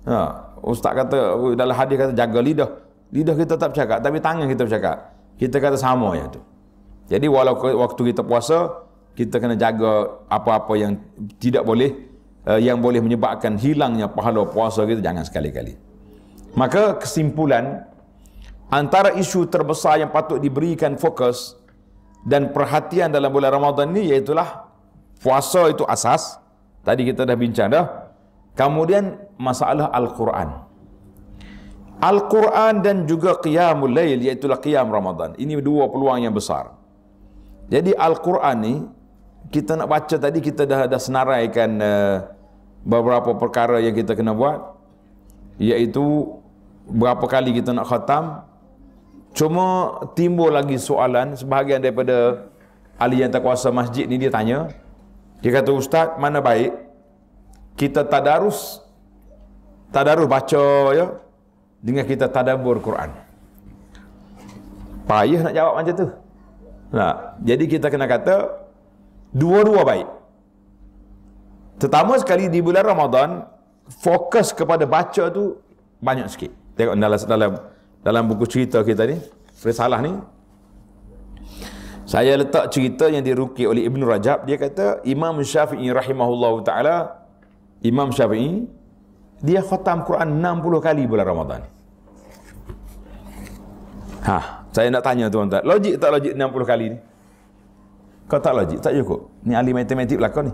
Ha. Ustaz kata, dalam hadis kata jaga lidah. Lidah kita tetap cakap, tapi tangan kita bercakap. Kita kata sama yang tu. Jadi walaupun waktu kita puasa, kita kena jaga apa-apa yang tidak boleh eh, yang boleh menyebabkan hilangnya pahala puasa kita jangan sekali-kali. Maka kesimpulan antara isu terbesar yang patut diberikan fokus dan perhatian dalam bulan Ramadan ni iaitulah puasa itu asas. Tadi kita dah bincang dah. Kemudian masalah Al-Quran. Al-Quran dan juga Qiyamul Layl iaitu Qiyam Ramadhan Ini dua peluang yang besar. Jadi Al-Quran ni kita nak baca tadi kita dah dah senaraikan uh, beberapa perkara yang kita kena buat iaitu berapa kali kita nak khatam cuma timbul lagi soalan sebahagian daripada ali yang tak kuasa masjid ni dia tanya dia kata ustaz mana baik kita tak darus tak darus baca ya dengan kita tadabur Quran. Payah nak jawab macam tu. Nah, jadi kita kena kata dua-dua baik. Terutama sekali di bulan Ramadan, fokus kepada baca tu banyak sikit. Tengok dalam dalam dalam buku cerita kita ni, risalah ni. Saya letak cerita yang dirukik oleh Ibn Rajab, dia kata Imam Syafi'i rahimahullah taala Imam Syafi'i dia khatam Quran 60 kali bulan Ramadan. Ha, saya nak tanya tuan-tuan, logik tak logik 60 kali ni? Kau tak logik, tak cukup. Ni ahli matematik lah kau ni.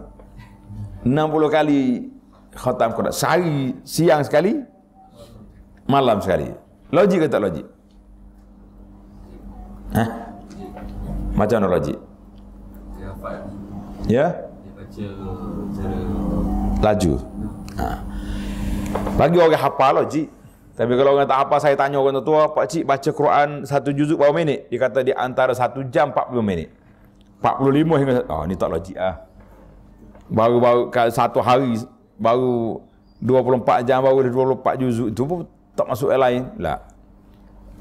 60 kali khatam Quran. Sehari siang sekali, malam sekali. Logik ke tak logik? Ha? Macam mana logik? Ya? Yeah? Laju. Ha. Bagi orang hafal logik. Tapi kalau orang tak apa saya tanya orang tua, Pak Cik baca Quran satu juzuk berapa minit? Dia kata di antara satu jam 40 minit. 45 hingga Oh, ni tak logik ah. Baru-baru satu hari baru 24 jam baru dia 24 juzuk itu pun tak masuk yang lain. Lah.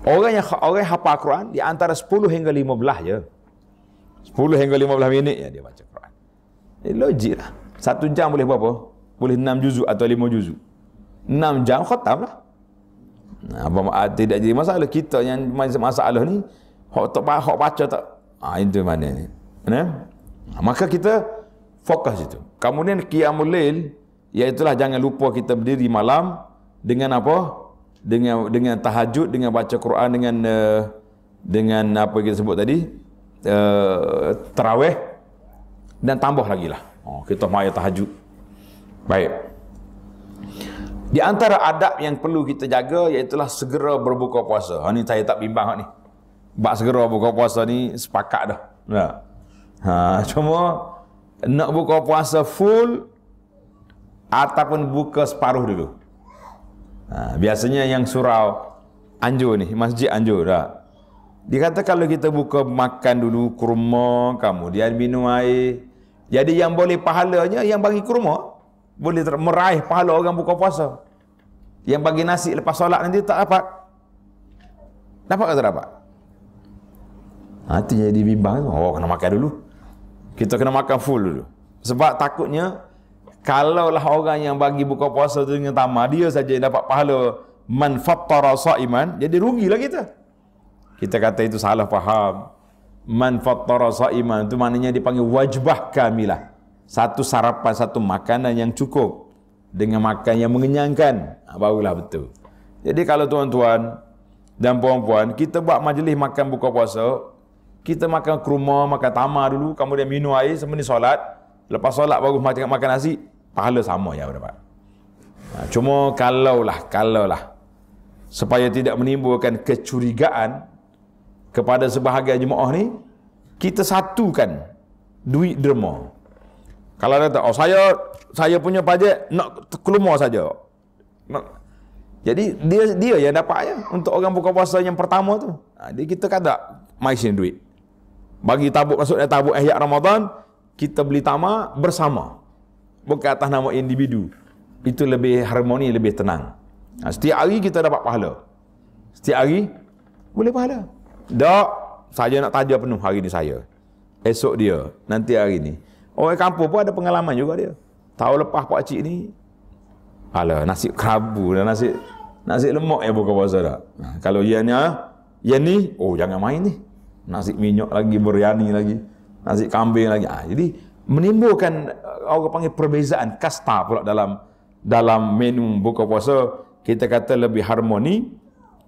Orang yang ha- orang hafal Quran di antara 10 hingga 15 ya, 10 hingga 15 minit ya dia baca Quran. Eh, logik lah. Satu jam boleh berapa? Boleh 6 juzuk atau 5 juzuk. 6 jam khatam lah apa ha, tidak jadi masalah kita yang masalah ni hok tak hok baca tak ha, itu mana ni ya? ha, maka kita fokus itu kemudian qiyamul lail iaitu jangan lupa kita berdiri malam dengan apa dengan dengan tahajud dengan baca Quran dengan uh, dengan apa kita sebut tadi uh, eh, terawih dan tambah lagi lah oh, kita maya tahajud baik di antara adab yang perlu kita jaga Iaitulah segera berbuka puasa ha, Ini saya tak bimbang ni Bak segera berbuka puasa ni sepakat dah ya. ha, Cuma Nak buka puasa full Ataupun buka separuh dulu ha, Biasanya yang surau Anjur ni, masjid anjur dah. Dia kata kalau kita buka makan dulu kurma, kemudian minum air. Jadi yang boleh pahalanya yang bagi kurma boleh meraih pahala orang buka puasa yang bagi nasi lepas solat nanti tak dapat dapat atau dapat ha, itu jadi bimbang oh kena makan dulu kita kena makan full dulu sebab takutnya kalaulah orang yang bagi buka puasa tu dengan tamah dia saja yang dapat pahala man fattara sa'iman jadi rugi lah kita kita kata itu salah faham man fattara sa'iman itu maknanya dipanggil wajbah kamilah satu sarapan satu makanan yang cukup dengan makan yang mengenyangkan ha, barulah betul jadi kalau tuan-tuan dan puan-puan kita buat majlis makan buka puasa kita makan kurma makan tamar dulu kemudian minum air sembunyi solat lepas solat baru makan makan nasi pahala sama ya dapat ha, cuma kalau lah, kalau lah, supaya tidak menimbulkan kecurigaan kepada sebahagian jemaah ni kita satukan duit derma kalau dia tak, oh, saya saya punya pajak nak keluar saja. Nak. Jadi dia dia yang dapat ya untuk orang buka puasa yang pertama tu. Ha, jadi kita kada maisin duit. Bagi tabuk maksudnya tabuk ihya Ramadan, kita beli tama bersama. Bukan atas nama individu. Itu lebih harmoni, lebih tenang. Nah, ha, setiap hari kita dapat pahala. Setiap hari boleh pahala. Tak, saya nak tajam penuh hari ni saya. Esok dia, nanti hari ni. Orang kampung pun ada pengalaman juga dia. Tahu lepas pak cik ni ala nasi kerabu dan nasi nasi lemak yang buka puasa dah. Ha, kalau ianya yang ni oh jangan main ni. Nasi minyak lagi, biryani lagi, nasi kambing lagi. Ah, jadi menimbulkan eh, orang panggil perbezaan kasta pula dalam dalam menu buka puasa kita kata lebih harmoni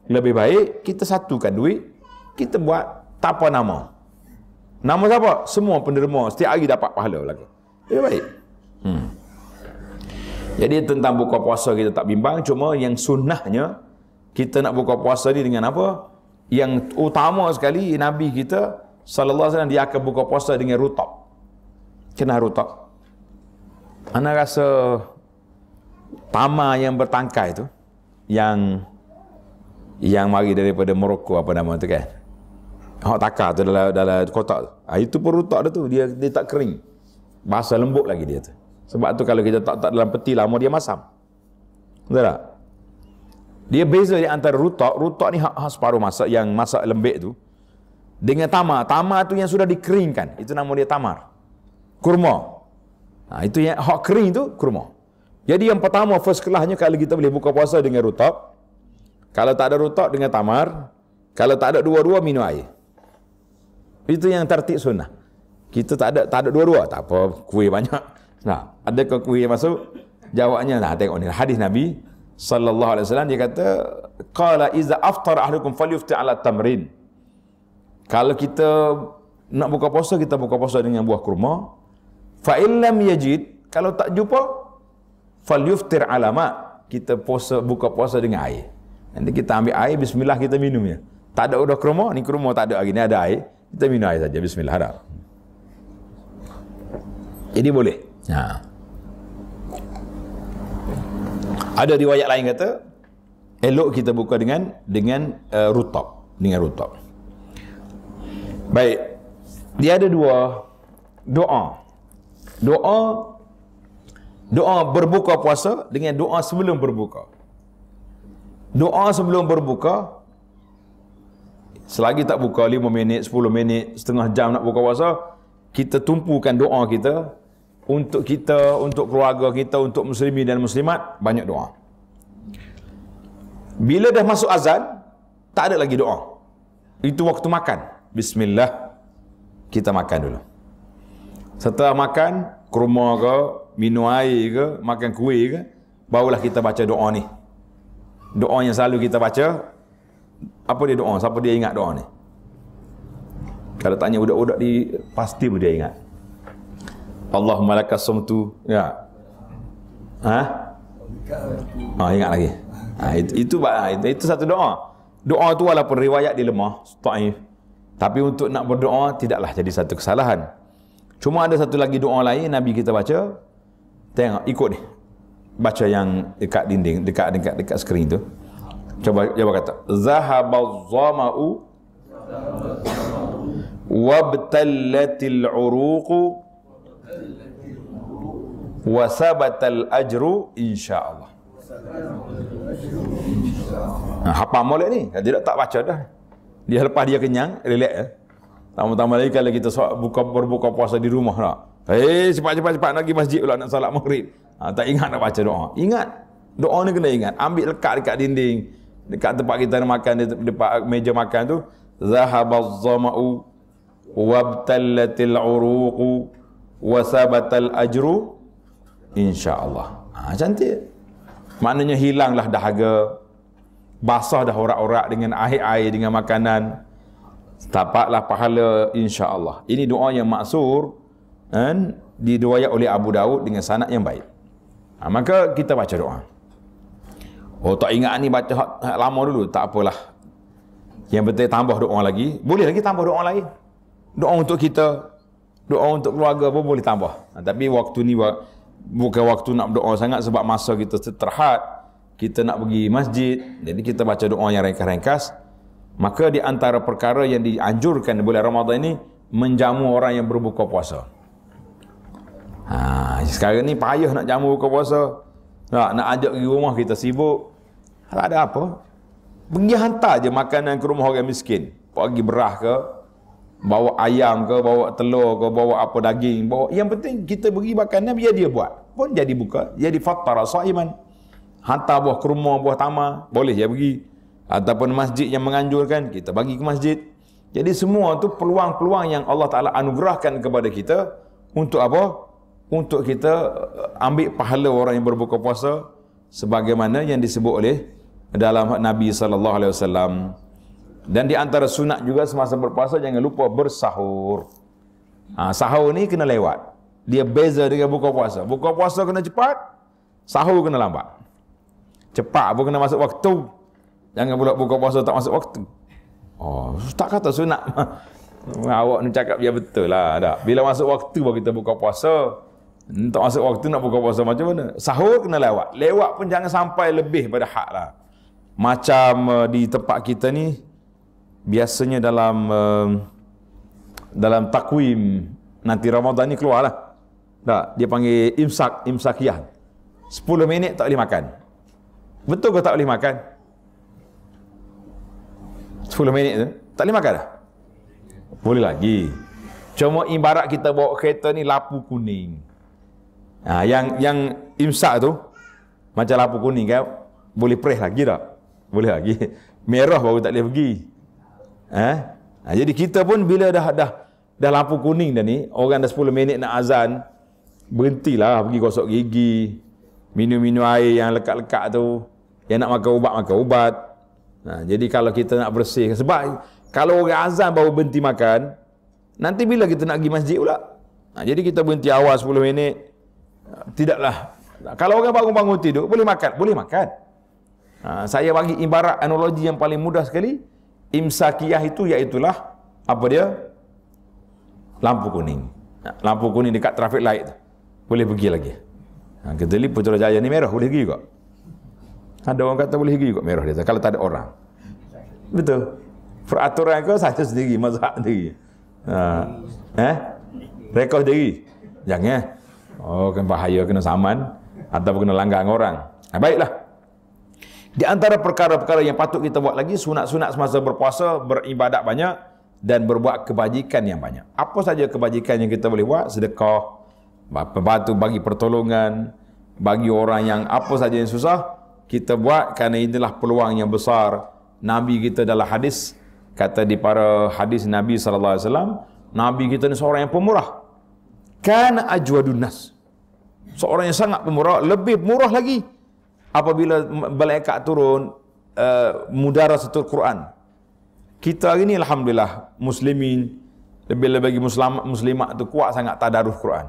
lebih baik kita satukan duit kita buat tapa nama Nama siapa? Semua penderma setiap hari dapat pahala lagi. Ya baik. Hmm. Jadi tentang buka puasa kita tak bimbang cuma yang sunnahnya kita nak buka puasa ni dengan apa? Yang utama sekali Nabi kita sallallahu alaihi wasallam dia akan buka puasa dengan rutab. Kenal rutab. Anda rasa tamar yang bertangkai tu yang yang mari daripada Morocco apa nama tu kan? hak takar tu dalam dalam kotak tu. Ha, itu pun rotak dia tu. Dia dia tak kering. Basah lembut lagi dia tu. Sebab tu kalau kita tak tak dalam peti lama dia masam. Betul tak? Dia beza di antara rutak. Rutak ni hak, hak separuh masak yang masak lembek tu. Dengan tamar. Tamar tu yang sudah dikeringkan. Itu nama dia tamar. Kurma. Ha, itu yang hak kering tu kurma. Jadi yang pertama first kelasnya kalau kita boleh buka puasa dengan rutak. Kalau tak ada rutak dengan tamar. Kalau tak ada dua-dua minum air. Itu yang tertib sunnah. Kita tak ada tak ada dua-dua. Tak apa, kuih banyak. Nah, ada ke kuih yang masuk? Jawabnya nah tengok ni hadis Nabi sallallahu alaihi wasallam dia kata qala iza aftar ahlukum falyufti ala tamrin. Kalau kita nak buka puasa kita buka puasa dengan buah kurma. Fa illam yajid kalau tak jumpa falyuftir ala ma. Kita puasa buka puasa dengan air. Nanti kita ambil air bismillah kita minumnya. Tak ada udah kurma, ni kurma tak ada lagi ni ada air. Kita minum air saja Bismillah haram Jadi boleh ha. Ada riwayat lain kata Elok kita buka dengan Dengan uh, rutab Dengan rutab Baik Dia ada dua Doa Doa Doa berbuka puasa Dengan doa sebelum berbuka Doa sebelum berbuka Selagi tak buka 5 minit, 10 minit, setengah jam nak buka puasa, kita tumpukan doa kita untuk kita, untuk keluarga kita, untuk muslimin dan muslimat, banyak doa. Bila dah masuk azan, tak ada lagi doa. Itu waktu makan. Bismillah, kita makan dulu. Setelah makan, kurma ke, minum air ke, makan kuih ke, barulah kita baca doa ni. Doa yang selalu kita baca apa dia doa? Siapa dia ingat doa ni? Kalau tanya budak-budak di pasti pun dia ingat. Allahumma lakas sumtu. Ya. Ha? Ha ingat lagi. Ha, itu itu, ha, itu itu satu doa. Doa tu walaupun riwayat dia lemah, taif. Tapi untuk nak berdoa tidaklah jadi satu kesalahan. Cuma ada satu lagi doa lain Nabi kita baca. Tengok ikut ni. Baca yang dekat dinding, dekat dekat dekat skrin tu. Coba coba kata. Zahaba zama'u wabtallatil uruqu wasabatal ajru insya-Allah. Nah, apa molek ni? Dia tak baca dah. Dia lepas dia kenyang, relax ya. Eh. Tambah-tambah lagi kalau kita so, buka berbuka puasa di rumah Lah. Eh, Hei cepat-cepat cepat nak pergi masjid pula nak solat maghrib. Ha, tak ingat nak baca doa. Ingat. Doa ni kena ingat. Ambil lekat dekat dinding dekat tempat kita makan di tempat meja makan tu zahabaz zama'u wabtallatil uruqu wasabatal ajru insyaallah ha, cantik maknanya hilanglah dahaga basah dah orak-orak dengan air-air dengan makanan dapatlah pahala insyaallah ini doa yang maksur kan diriwayat oleh Abu Daud dengan sanad yang baik ha, maka kita baca doa Oh tak ingat ni baca hak, hak lama dulu Tak apalah Yang penting tambah doa lagi Boleh lagi tambah doa lain Doa untuk kita Doa untuk keluarga pun boleh tambah ha, Tapi waktu ni Bukan waktu nak berdoa sangat Sebab masa kita terhad Kita nak pergi masjid Jadi kita baca doa yang ringkas-ringkas Maka di antara perkara yang dianjurkan di bulan Ramadhan ini Menjamu orang yang berbuka puasa ha, Sekarang ni payah nak jamu buka puasa Nak, nak ajak pergi rumah kita sibuk tak ada apa. Pergi hantar je makanan ke rumah orang miskin. Pergi berah ke, bawa ayam ke, bawa telur ke, bawa apa daging, bawa. Yang penting kita beri makanan biar dia buat. Pun jadi buka, jadi fatara saiman. Hantar buah ke rumah, buah tamar, boleh dia pergi. Ataupun masjid yang menganjurkan, kita bagi ke masjid. Jadi semua tu peluang-peluang yang Allah Ta'ala anugerahkan kepada kita untuk apa? Untuk kita eh, ambil pahala orang yang berbuka puasa sebagaimana yang disebut oleh dalam Nabi sallallahu alaihi wasallam. Dan di antara sunat juga semasa berpuasa jangan lupa bersahur. Ha, sahur ni kena lewat. Dia beza dengan buka puasa. Buka puasa kena cepat, sahur kena lambat. Cepat pun kena masuk waktu. Jangan pula buka puasa tak masuk waktu. Oh, tak kata sunat. Awak ni cakap dia betul lah. Tak? Bila masuk waktu baru kita buka puasa, hmm, tak masuk waktu nak buka puasa macam mana? Sahur kena lewat. Lewat pun jangan sampai lebih pada hak lah macam uh, di tempat kita ni biasanya dalam uh, dalam takwim nanti Ramadan ni keluarlah. Tak, dia panggil imsak imsakiyah. 10 minit tak boleh makan. Betul ke tak boleh makan? 10 minit tu tak boleh makan dah. Boleh lagi. Cuma ibarat kita bawa kereta ni lapu kuning. Ha, yang yang imsak tu macam lapu kuning kan boleh perih lagi tak? boleh lagi. Merah baru tak boleh pergi. Ha? Ha, jadi kita pun bila dah dah dah lampu kuning dah ni, orang dah 10 minit nak azan, berhentilah pergi gosok gigi, minum-minum air yang lekat-lekat tu, yang nak makan ubat makan ubat. Ha, jadi kalau kita nak bersih sebab kalau orang azan baru berhenti makan, nanti bila kita nak pergi masjid pula? Ha, jadi kita berhenti awal 10 minit. Tidaklah. Kalau orang bangun-bangun tidur, boleh makan. Boleh makan. Ha, saya bagi ibarat analogi yang paling mudah sekali. Imsakiyah itu iaitulah apa dia? Lampu kuning. Ha, lampu kuning dekat traffic light. Boleh pergi lagi. Ha, kita lihat Putera Jaya ni merah. Boleh pergi juga. Ada orang kata boleh pergi juga merah dia. Kalau tak ada orang. Betul. Peraturan kau saja sendiri. Mazhab sendiri. Ha. Eh? Rekod sendiri. Jangan. Eh? Oh, kan bahaya kena saman. Atau kena langgar orang. Ha, baiklah. Di antara perkara-perkara yang patut kita buat lagi, sunat-sunat semasa berpuasa, beribadat banyak dan berbuat kebajikan yang banyak. Apa saja kebajikan yang kita boleh buat? Sedekah, membantu bagi pertolongan, bagi orang yang apa saja yang susah, kita buat kerana inilah peluang yang besar. Nabi kita dalam hadis, kata di para hadis Nabi SAW, Nabi kita ni seorang yang pemurah. Kan ajwadun nas. Seorang yang sangat pemurah, lebih murah lagi apabila malaikat turun uh, eh, mudaras itu Quran. Kita hari ini alhamdulillah muslimin lebih-lebih bagi muslim muslimat tu kuat sangat tadarus Quran.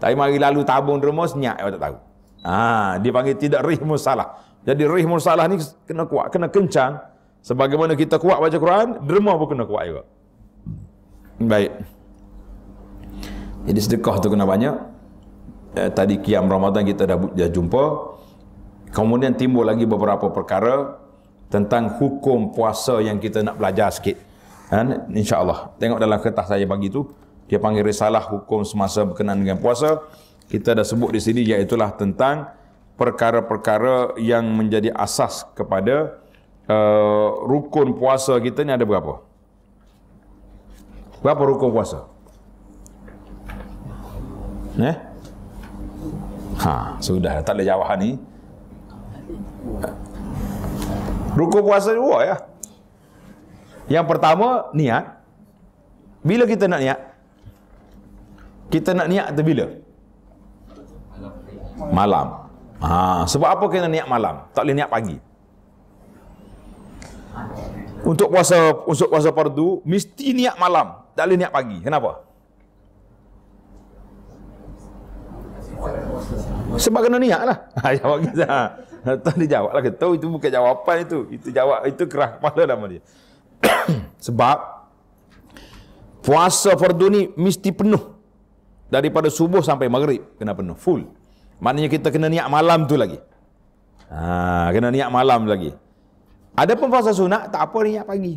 Tapi hari lalu tabung derma senyap awak tak tahu. Ah ha, dia panggil tidak rih musalah. Jadi rih musalah ni kena kuat, kena kencang. Sebagaimana kita kuat baca Quran, derma pun kena kuat juga. Baik. Jadi sedekah tu kena banyak. Eh, tadi kiam Ramadan kita dah, dah jumpa. Kemudian timbul lagi beberapa perkara tentang hukum puasa yang kita nak belajar sikit. Kan? InsyaAllah. Tengok dalam kertas saya bagi tu. Dia panggil risalah hukum semasa berkenaan dengan puasa. Kita dah sebut di sini iaitulah tentang perkara-perkara yang menjadi asas kepada uh, rukun puasa kita ni ada berapa? Berapa rukun puasa? Eh? Ha, sudah tak ada jawapan ni. Rukun puasa dua ya. Yang pertama niat. Bila kita nak niat? Kita nak niat tu bila? Malam. Ha, sebab apa kena niat malam? Tak boleh niat pagi. Untuk puasa untuk puasa fardu mesti niat malam, tak boleh niat pagi. Kenapa? Sebab kena niat lah. Tuan dia jawab lah kata, itu bukan jawapan itu. Itu jawab, itu kerah kepala nama dia. Sebab, puasa fardu ni mesti penuh. Daripada subuh sampai maghrib, kena penuh. Full. Maknanya kita kena niat malam tu lagi. Ha, kena niat malam lagi. Ada pun puasa sunat, tak apa niat pagi.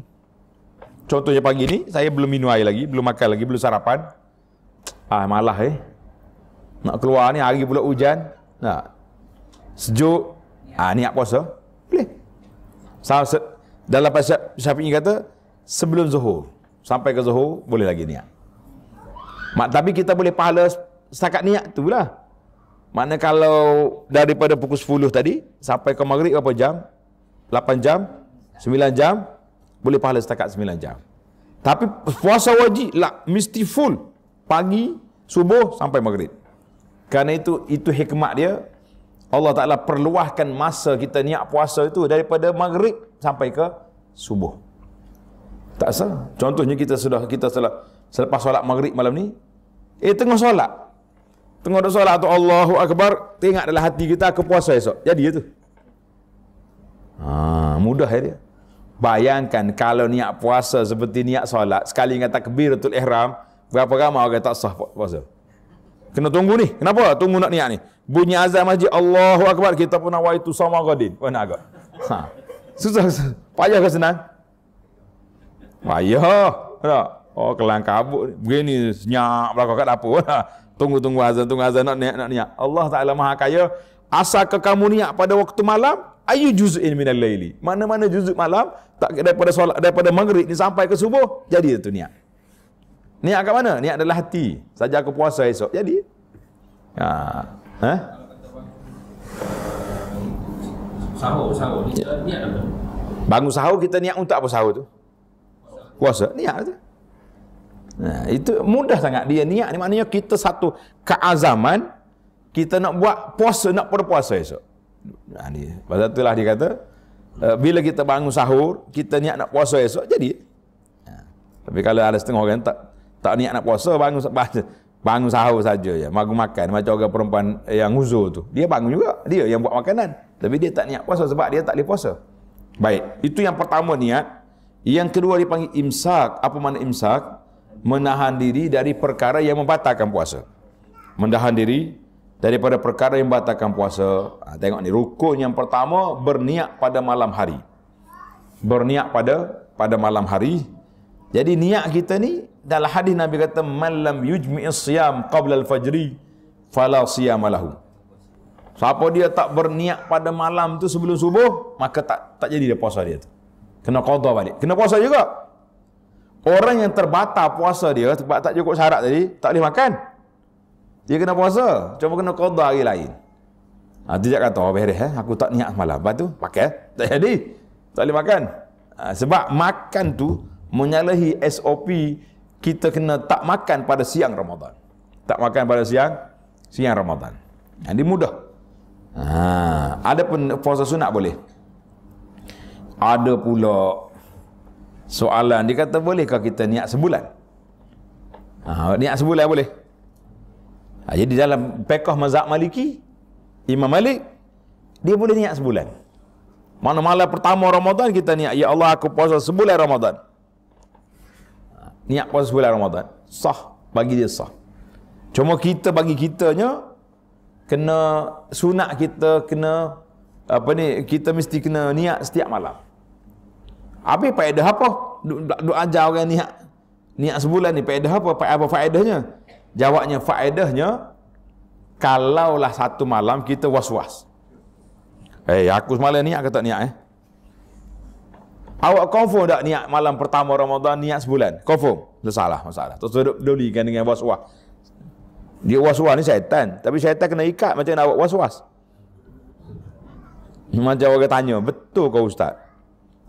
Contohnya pagi ni, saya belum minum air lagi, belum makan lagi, belum sarapan. Ah, malah eh. Nak keluar ni, hari pula hujan. Nah. Sejuk, Ha, niat puasa, boleh. Dalam pasal Syafi'i kata, sebelum zuhur. Sampai ke zuhur, boleh lagi niat. Mak, tapi kita boleh pahala setakat niat tu lah. Mana kalau daripada pukul 10 tadi, sampai ke maghrib berapa jam? 8 jam? 9 jam? Boleh pahala setakat 9 jam. Tapi puasa wajib lah, mesti full. Pagi, subuh, sampai maghrib. Kerana itu, itu hikmat dia, Allah Ta'ala perluahkan masa kita niat puasa itu daripada maghrib sampai ke subuh. Tak salah. Contohnya kita sudah kita salah selepas solat maghrib malam ni, eh tengah solat. Tengah dah solat tu Allahu Akbar, tengok dalam hati kita ke puasa esok. Jadi itu. Ha, mudah ya dia. Bayangkan kalau niat puasa seperti niat solat, sekali kata kebiratul ihram, berapa ramai orang tak sah puasa? Kena tunggu ni. Kenapa? Tunggu nak niat ni. Bunyi azan masjid Allahu Akbar kita pun awal itu sama gadin. Wah nak agak. Ha. Susah, susah. Payah ke senang? Payah. Tak. Oh kelang kabut begini senyap belakang kat apa? Ha. Tunggu tunggu azan, tunggu azan nak niat nak niat. Allah Taala Maha Kaya. Asal ke kamu niat pada waktu malam? Ayu juz'in minal laili. Mana-mana juz'ik malam tak daripada solat daripada maghrib ni sampai ke subuh jadi itu niat. Niat kat mana? Niat adalah hati. Saja aku puasa esok. Jadi. Ha. Ha? Eh? Sahur, sahur. Ya. Niat apa? Bangun sahur kita niat untuk apa sahur tu? Puasa. Niat tu. Nah, ha, itu mudah sangat dia niat ni maknanya kita satu keazaman kita nak buat puasa nak berpuasa esok. Nah, ha, ni. Pasal itulah dia kata e, bila kita bangun sahur kita niat nak puasa esok jadi. Nah. Ha. Tapi kalau ada setengah orang tak tak niat nak puasa bangun bangun sahur saja ya bangun makan macam orang perempuan eh, yang uzur tu dia bangun juga dia yang buat makanan tapi dia tak niat puasa sebab dia tak boleh puasa baik itu yang pertama niat yang kedua dipanggil imsak apa makna imsak menahan diri dari perkara yang membatalkan puasa menahan diri daripada perkara yang membatalkan puasa ha, tengok ni rukun yang pertama berniat pada malam hari berniat pada pada malam hari jadi niat kita ni dalam hadis Nabi kata malam yujmi'is siyam qabla al-fajri fala siyam lahu. Siapa dia tak berniat pada malam tu sebelum subuh, maka tak tak jadi dia puasa dia tu. Kena qada balik. Kena puasa juga. Orang yang terbatal puasa dia sebab tak cukup syarat tadi, tak boleh makan. Dia kena puasa. Cuma kena qada hari lain. Ha, dia kata, oh, beres, eh? aku tak niat malam. Lepas tu, pakai. Eh. Tak jadi. Tak boleh makan. Ha, sebab makan tu, menyalahi SOP kita kena tak makan pada siang Ramadan. Tak makan pada siang siang Ramadan. Jadi mudah. Ha, ada pun puasa sunat boleh. Ada pula soalan dia kata bolehkah kita niat sebulan? Ha, niat sebulan boleh. Ha, jadi dalam pekah mazhab Maliki, Imam Malik dia boleh niat sebulan. Mana malam pertama Ramadan kita niat, ya Allah aku puasa sebulan Ramadan niat puasa bulan Ramadan sah bagi dia sah cuma kita bagi kitanya kena sunat kita kena apa ni kita mesti kena niat setiap malam Apa faedah apa duk, duk ajar orang niat niat sebulan ni faedah apa apa faedahnya jawabnya faedahnya kalaulah satu malam kita was-was eh hey, aku semalam niat tak niat eh Awak confirm tak niat malam pertama Ramadan niat sebulan? Confirm. itu salah masalah. Tak duduk kan dengan was-was. Dia was-was ni syaitan. Tapi syaitan kena ikat macam nak awak was-was. Macam orang tanya, betul kau ustaz?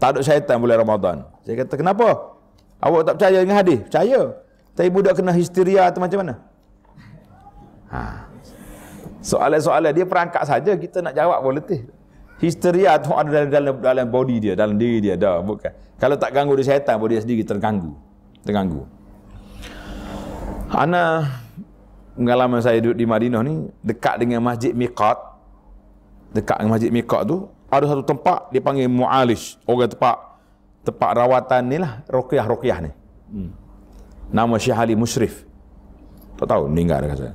Tak ada syaitan bulan Ramadan. Saya kata, kenapa? Awak tak percaya dengan hadis? Percaya. Tapi budak kena histeria atau macam mana? Ha. Soalan-soalan dia perangkat saja kita nak jawab boleh letih histeria tu ada dalam dalam, dalam body dia, dalam diri dia dah bukan. Kalau tak ganggu dia syaitan, body dia sendiri terganggu. Terganggu. Ana pengalaman saya duduk di Madinah ni dekat dengan Masjid Miqat. Dekat dengan Masjid Miqat tu ada satu tempat dipanggil panggil mualis, orang tempat tempat rawatan ni lah, rukiah-rukiah ni. Hmm. Nama Syekh Ali Musrif. Tak tahu, meninggal dekat saya.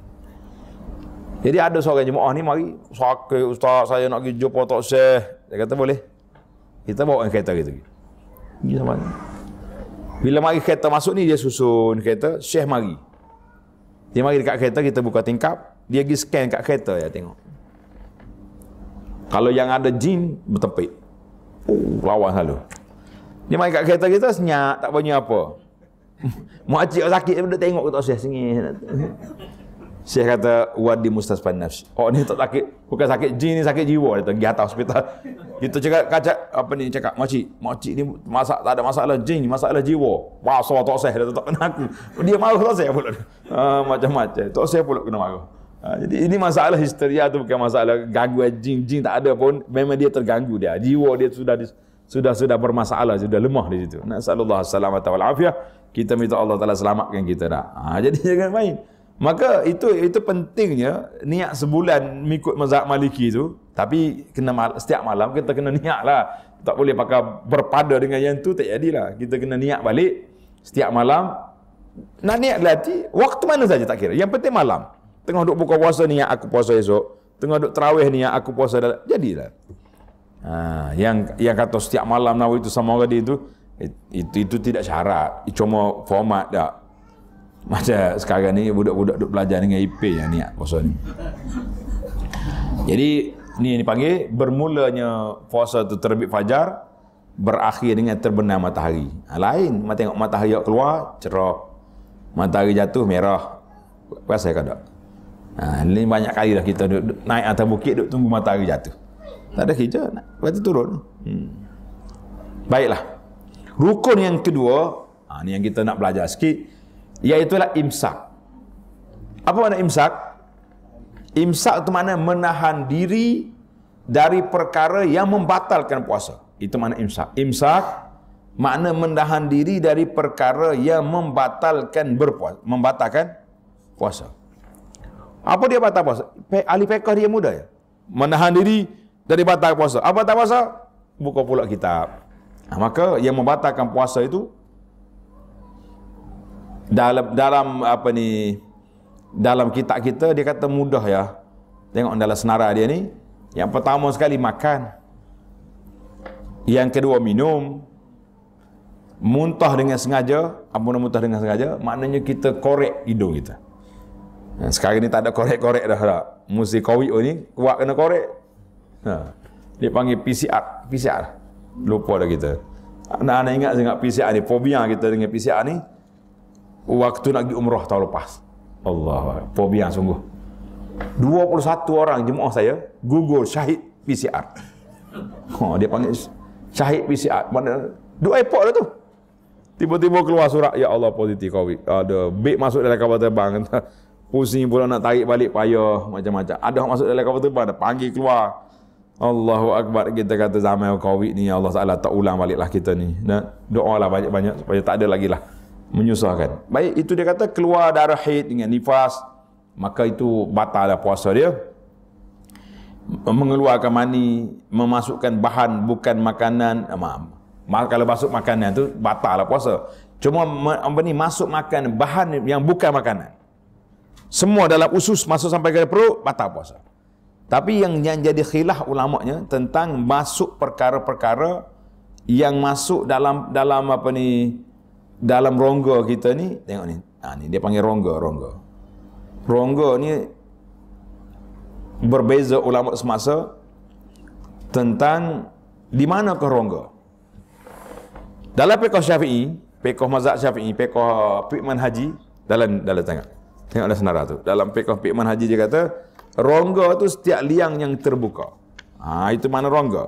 Jadi ada seorang jemaah ni mari, sakit ustaz, saya nak pergi jumpa tok syekh. Dia kata boleh. Kita bawa kereta gitu. pergi. sama. Bila mari kereta masuk ni dia susun kereta, syekh mari. Dia mari dekat kereta kita buka tingkap, dia pergi scan kat kereta ya tengok. Kalau yang ada jin bertepik. Oh, lawan selalu. Dia mari kat kereta kita senyap, tak punya apa. Mak cik sakit dia tengok kat tok syekh sini. Syekh kata wadi mustasfan nafs. Oh ni tak sakit, bukan sakit jin ni sakit jiwa dia pergi atas hospital. Itu cakap kaca apa ni cakap makcik, makcik ni masak tak ada masalah jin, masalah jiwa. Masa tak sah dia tak kena aku. Dia marah tak sah pula. Ha, macam-macam. Tak sah pula kena marah. Ha, jadi ini masalah histeria tu bukan masalah gangguan jin, jin tak ada pun memang dia terganggu dia. Jiwa dia sudah di, sudah sudah bermasalah, sudah lemah di situ. Nah, sallallahu alaihi wasallam wa afiyah. Kita minta Allah Taala selamatkan kita dah. Ha, jadi jangan main. Maka itu itu pentingnya niat sebulan mengikut mazhab Maliki itu, tapi kena mal, setiap malam kita kena niat lah. Tak boleh pakai berpada dengan yang tu tak jadilah. Kita kena niat balik setiap malam. Nak niat lagi waktu mana saja tak kira. Yang penting malam. Tengah duk buka puasa niat aku puasa esok. Tengah duk terawih niat aku puasa dah. Jadilah. Ha, yang yang kata setiap malam nawi itu sama orang dia itu, itu itu tidak syarat. Cuma format dah. Macam sekarang ni budak-budak duk belajar dengan IP yang niat puasa ni. Jadi ni yang dipanggil bermulanya puasa tu terbit fajar berakhir dengan terbenam matahari. Ha, lain, mak tengok matahari keluar cerah. Matahari jatuh merah. Puasa ke tak? Ha, ini banyak kali dah kita duk, duk, naik atas bukit duk tunggu matahari jatuh. Tak ada kerja. Lepas tu turun. Hmm. Baiklah. Rukun yang kedua, ha, ni yang kita nak belajar sikit. Iaitulah imsak Apa makna imsak? Imsak itu makna menahan diri Dari perkara yang membatalkan puasa Itu makna imsak Imsak makna menahan diri dari perkara yang membatalkan berpuasa Membatalkan puasa Apa dia batal puasa? Pe, ahli pekah dia muda ya? Menahan diri dari batal puasa Apa batal puasa? Buka pula kitab nah, ha, Maka yang membatalkan puasa itu dalam dalam apa ni dalam kitab kita dia kata mudah ya. Tengok dalam senara dia ni. Yang pertama sekali makan. Yang kedua minum. Muntah dengan sengaja, apa nama muntah dengan sengaja? Maknanya kita korek hidung kita. Nah, ha, sekarang ni tak ada korek-korek dah dah. Mesti COVID ni kuat kena korek. Ha. Dia panggil PCR, PCR. Lupa dah kita. Anak-anak ingat dengan PCR ni, fobia kita dengan PCR ni waktu nak pergi umrah tahun lepas. Allah. Fobia sungguh. 21 orang jemaah saya gugur syahid PCR. Oh, ha, dia panggil syahid PCR. Mana dua epok lah tu. Tiba-tiba keluar surat, ya Allah positif COVID. Ada beg masuk dalam kapal terbang. Pusing pula nak tarik balik payah macam-macam. Ada masuk dalam kapal terbang, ada panggil keluar. Allahu Akbar kita kata zaman COVID ni Allah Taala tak ulang baliklah kita ni. Doa lah banyak-banyak supaya tak ada lagi lah menyusahkan. Baik, itu dia kata keluar darah haid dengan nifas, maka itu batal batallah puasa dia. Mengeluarkan mani, memasukkan bahan bukan makanan, maaf. Kalau masuk makanan tu batallah puasa. Cuma apa ni masuk makan bahan yang bukan makanan. Semua dalam usus masuk sampai ke perut batal puasa. Tapi yang yang jadi khilaf ulama'nya tentang masuk perkara-perkara yang masuk dalam dalam apa ni dalam rongga kita ni tengok ni ha ni dia panggil rongga rongga rongga ni berbeza ulama semasa tentang di mana ke rongga dalam fiqh syafi'i fiqh mazhab syafi'i fiqh fiqh haji dalam dalam tengok tengoklah senarai tu dalam fiqh fiqh haji dia kata rongga tu setiap liang yang terbuka ha itu mana rongga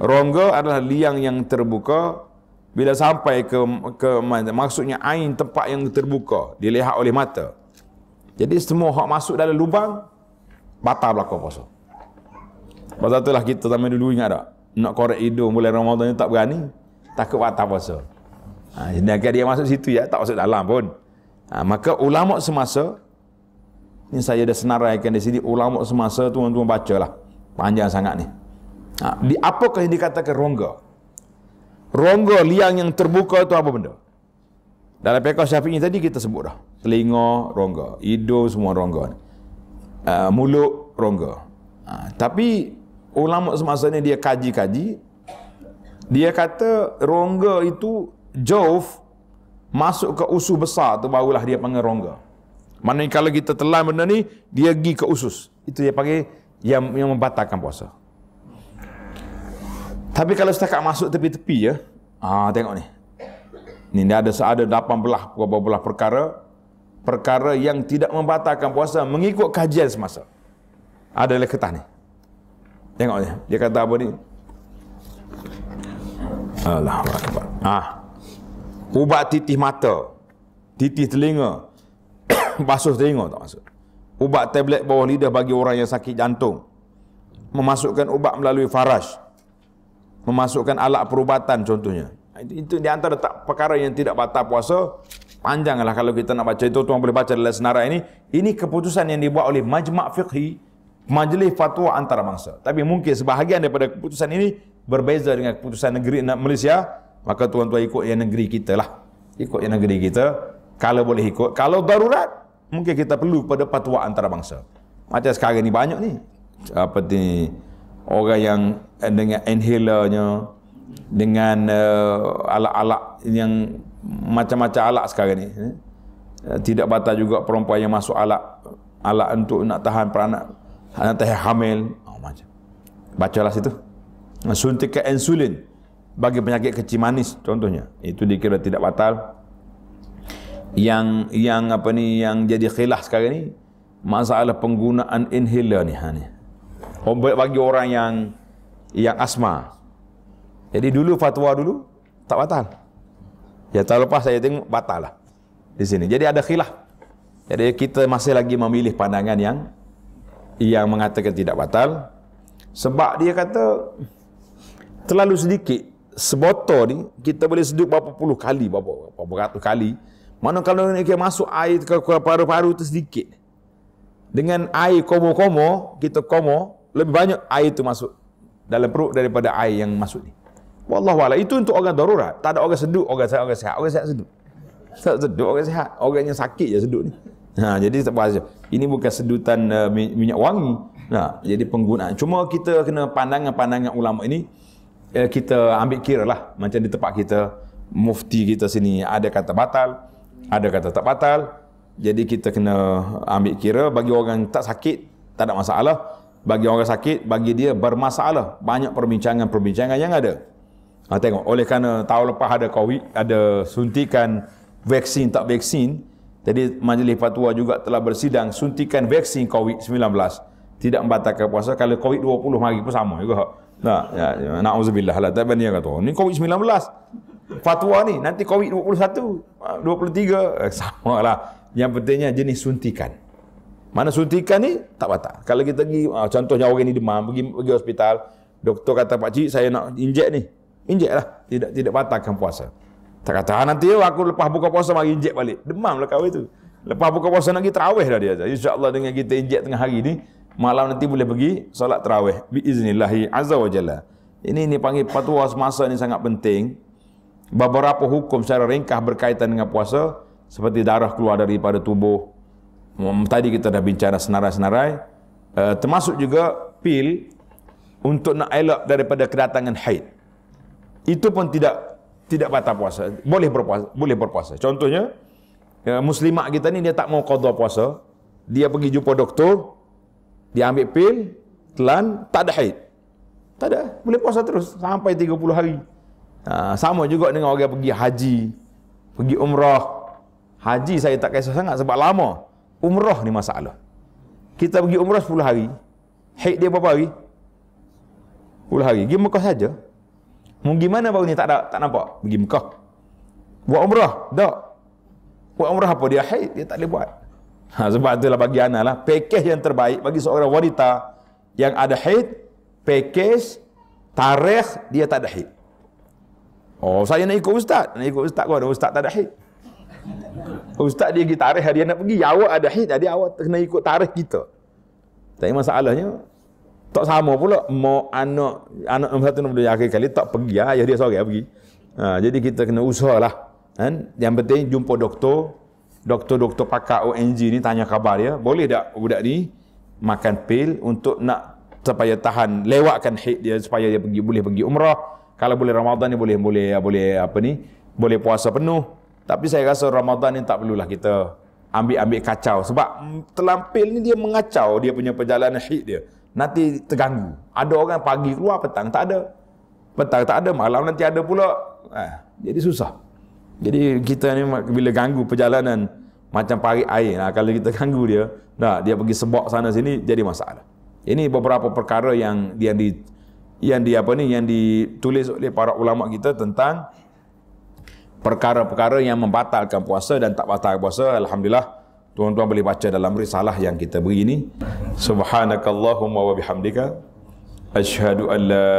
rongga adalah liang yang terbuka bila sampai ke, ke mana maksudnya ain tempat yang terbuka dilihat oleh mata jadi semua hak masuk dalam lubang batal belaka puasa pasal itulah kita zaman dulu ingat tak nak korek hidung bulan Ramadan tak berani takut batal puasa ha, sedangkan dia masuk situ ya tak masuk dalam pun ha, maka ulama semasa ini saya dah senaraikan di sini ulama semasa tuan-tuan lah panjang sangat ni ha, di apakah yang dikatakan rongga rongga liang yang terbuka tu apa benda? Dalam pekau syafi'i tadi kita sebut dah. Telinga, rongga. Hidung semua rongga. Uh, mulut, rongga. Uh, tapi ulama semasa ni dia kaji-kaji. Dia kata rongga itu jauh masuk ke usus besar tu barulah dia panggil rongga. Maknanya kalau kita telan benda ni, dia pergi ke usus. Itu dia panggil yang, yang membatalkan puasa. Tapi kalau setakat masuk tepi-tepi ya. Ah tengok ni. Ni dia ada ada belah beberapa belah perkara perkara yang tidak membatalkan puasa mengikut kajian semasa. Ada lek ketah ni. Tengok ni. Dia kata apa ni? Allahuakbar. Ah. Ubat titih mata. Titih telinga. basuh telinga tak masuk. Ubat tablet bawah lidah bagi orang yang sakit jantung. Memasukkan ubat melalui faraj memasukkan alat perubatan contohnya. Itu di antara tak perkara yang tidak batal puasa. Panjanglah kalau kita nak baca itu, tuan boleh baca dalam senarai ini. Ini keputusan yang dibuat oleh majma' fiqhi, majlis fatwa antara antarabangsa. Tapi mungkin sebahagian daripada keputusan ini berbeza dengan keputusan negeri Malaysia. Maka tuan-tuan ikut yang negeri kita lah. Ikut yang negeri kita. Kalau boleh ikut. Kalau darurat, mungkin kita perlu pada fatwa antara antarabangsa. Macam sekarang ni banyak ni. Apa ni? Orang yang Eh, dengan inhalernya dengan uh, eh, alat-alat yang macam-macam alat sekarang ni eh. tidak batal juga perempuan yang masuk alat alat untuk nak tahan peranak anak tahan hamil oh, macam bacalah situ suntikan insulin bagi penyakit kecil manis contohnya itu dikira tidak batal yang yang apa ni yang jadi khilaf sekarang ni masalah penggunaan inhaler ni ha ni oh, bagi orang yang yang asma. Jadi dulu fatwa dulu tak batal. Ya tahun lepas saya tengok batal lah di sini. Jadi ada khilaf. Jadi kita masih lagi memilih pandangan yang yang mengatakan tidak batal sebab dia kata terlalu sedikit sebotol ni kita boleh seduk berapa puluh kali berapa berapa ratus kali mana kalau nak masuk air ke paru-paru tu sedikit dengan air komo-komo kita komo lebih banyak air tu masuk dalam perut daripada air yang masuk ni. Wallahu a'lam. Itu untuk orang darurat. Tak ada orang seduk, orang sehat, orang sehat, orang sehat seduk. Tak seduk orang sehat. Orang yang sakit je seduk ni. Ha, jadi tak apa Ini bukan sedutan uh, minyak wangi. Ha, jadi penggunaan. Cuma kita kena pandangan-pandangan ulama ini eh, kita ambil kira lah. Macam di tempat kita, mufti kita sini ada kata batal, ada kata tak batal. Jadi kita kena ambil kira bagi orang tak sakit, tak ada masalah bagi orang sakit bagi dia bermasalah banyak perbincangan-perbincangan yang ada ha, tengok oleh kerana tahun lepas ada covid ada suntikan vaksin tak vaksin jadi majlis fatwa juga telah bersidang suntikan vaksin covid-19 tidak membatalkan puasa kalau covid 20 hari pun sama juga nah ya, ya nauzubillah lah tapi dia kata ni covid-19 fatwa ni nanti covid 21 23 eh, sama lah yang pentingnya jenis suntikan mana suntikan ni tak patah. Kalau kita pergi ah, contohnya orang ni demam pergi pergi hospital, doktor kata pak cik saya nak injek ni. Injeklah. Tidak tidak patahkan puasa. Tak kata ah, nanti aku lepas buka puasa mari injek balik. Demamlah kau itu. Lepas buka puasa nak pergi terawih dah dia. InsyaAllah dengan kita injek tengah hari ni, malam nanti boleh pergi solat terawih. Biiznillahi azza wa jalla. Ini ni panggil patuwa semasa ni sangat penting. Beberapa hukum secara ringkas berkaitan dengan puasa. Seperti darah keluar daripada tubuh tadi kita dah bincang senarai-senarai uh, termasuk juga pil untuk nak elak daripada kedatangan haid itu pun tidak tidak batal puasa boleh berpuasa boleh berpuasa contohnya uh, eh, muslimat kita ni dia tak mau qada puasa dia pergi jumpa doktor dia ambil pil telan tak ada haid tak ada boleh puasa terus sampai 30 hari uh, sama juga dengan orang pergi haji pergi umrah haji saya tak kisah sangat sebab lama Umrah ni masalah. Kita pergi umrah 10 hari. Haid dia berapa hari? 10 hari. Pergi Mekah saja. Mau pergi mana baru ni tak ada tak nampak pergi Mekah. Buat umrah? Tak. Buat umrah apa dia haid dia tak boleh buat. Ha, sebab itulah bagi Ana lah. Pakej yang terbaik bagi seorang wanita yang ada haid, pakej, tarikh dia tak ada haid. Oh, saya nak ikut ustaz. Nak ikut ustaz kau ada ustaz tak ada haid. Ustaz dia pergi tarikh hari nak pergi. Awak ada hit, jadi awak kena ikut tarikh kita. Tapi masalahnya, tak sama pula. Mau anak, anak nombor satu nombor dua akhir kali tak pergi. Ya. dia sorang pergi. Ha, jadi kita kena usahalah. Kan? Yang penting jumpa doktor. Doktor-doktor pakar ONG ni tanya khabar dia. Boleh tak budak ni makan pil untuk nak supaya tahan lewatkan hit dia supaya dia pergi boleh pergi umrah. Kalau boleh Ramadan ni boleh boleh boleh apa ni? Boleh puasa penuh. Tapi saya rasa Ramadan ni tak perlulah kita ambil-ambil kacau. Sebab terlampil ni dia mengacau dia punya perjalanan hid dia. Nanti terganggu. Ada orang pagi keluar, petang tak ada. Petang tak ada, malam nanti ada pula. Eh, jadi susah. Jadi kita ni bila ganggu perjalanan macam parit air. Nah, kalau kita ganggu dia, nah, dia pergi sebok sana sini, jadi masalah. Ini beberapa perkara yang dia di yang di apa ni yang ditulis oleh para ulama kita tentang perkara-perkara yang membatalkan puasa dan tak batalkan puasa alhamdulillah tuan-tuan boleh baca dalam risalah yang kita beri ini subhanakallahumma wa bihamdika ashhadu an la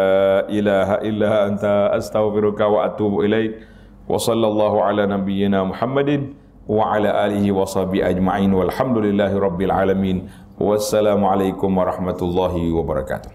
ilaha illa anta astaghfiruka wa atubu ilaik wa sallallahu ala nabiyyina muhammadin wa ala alihi wa sahbi ajma'in walhamdulillahi rabbil alamin wassalamu alaikum warahmatullahi wabarakatuh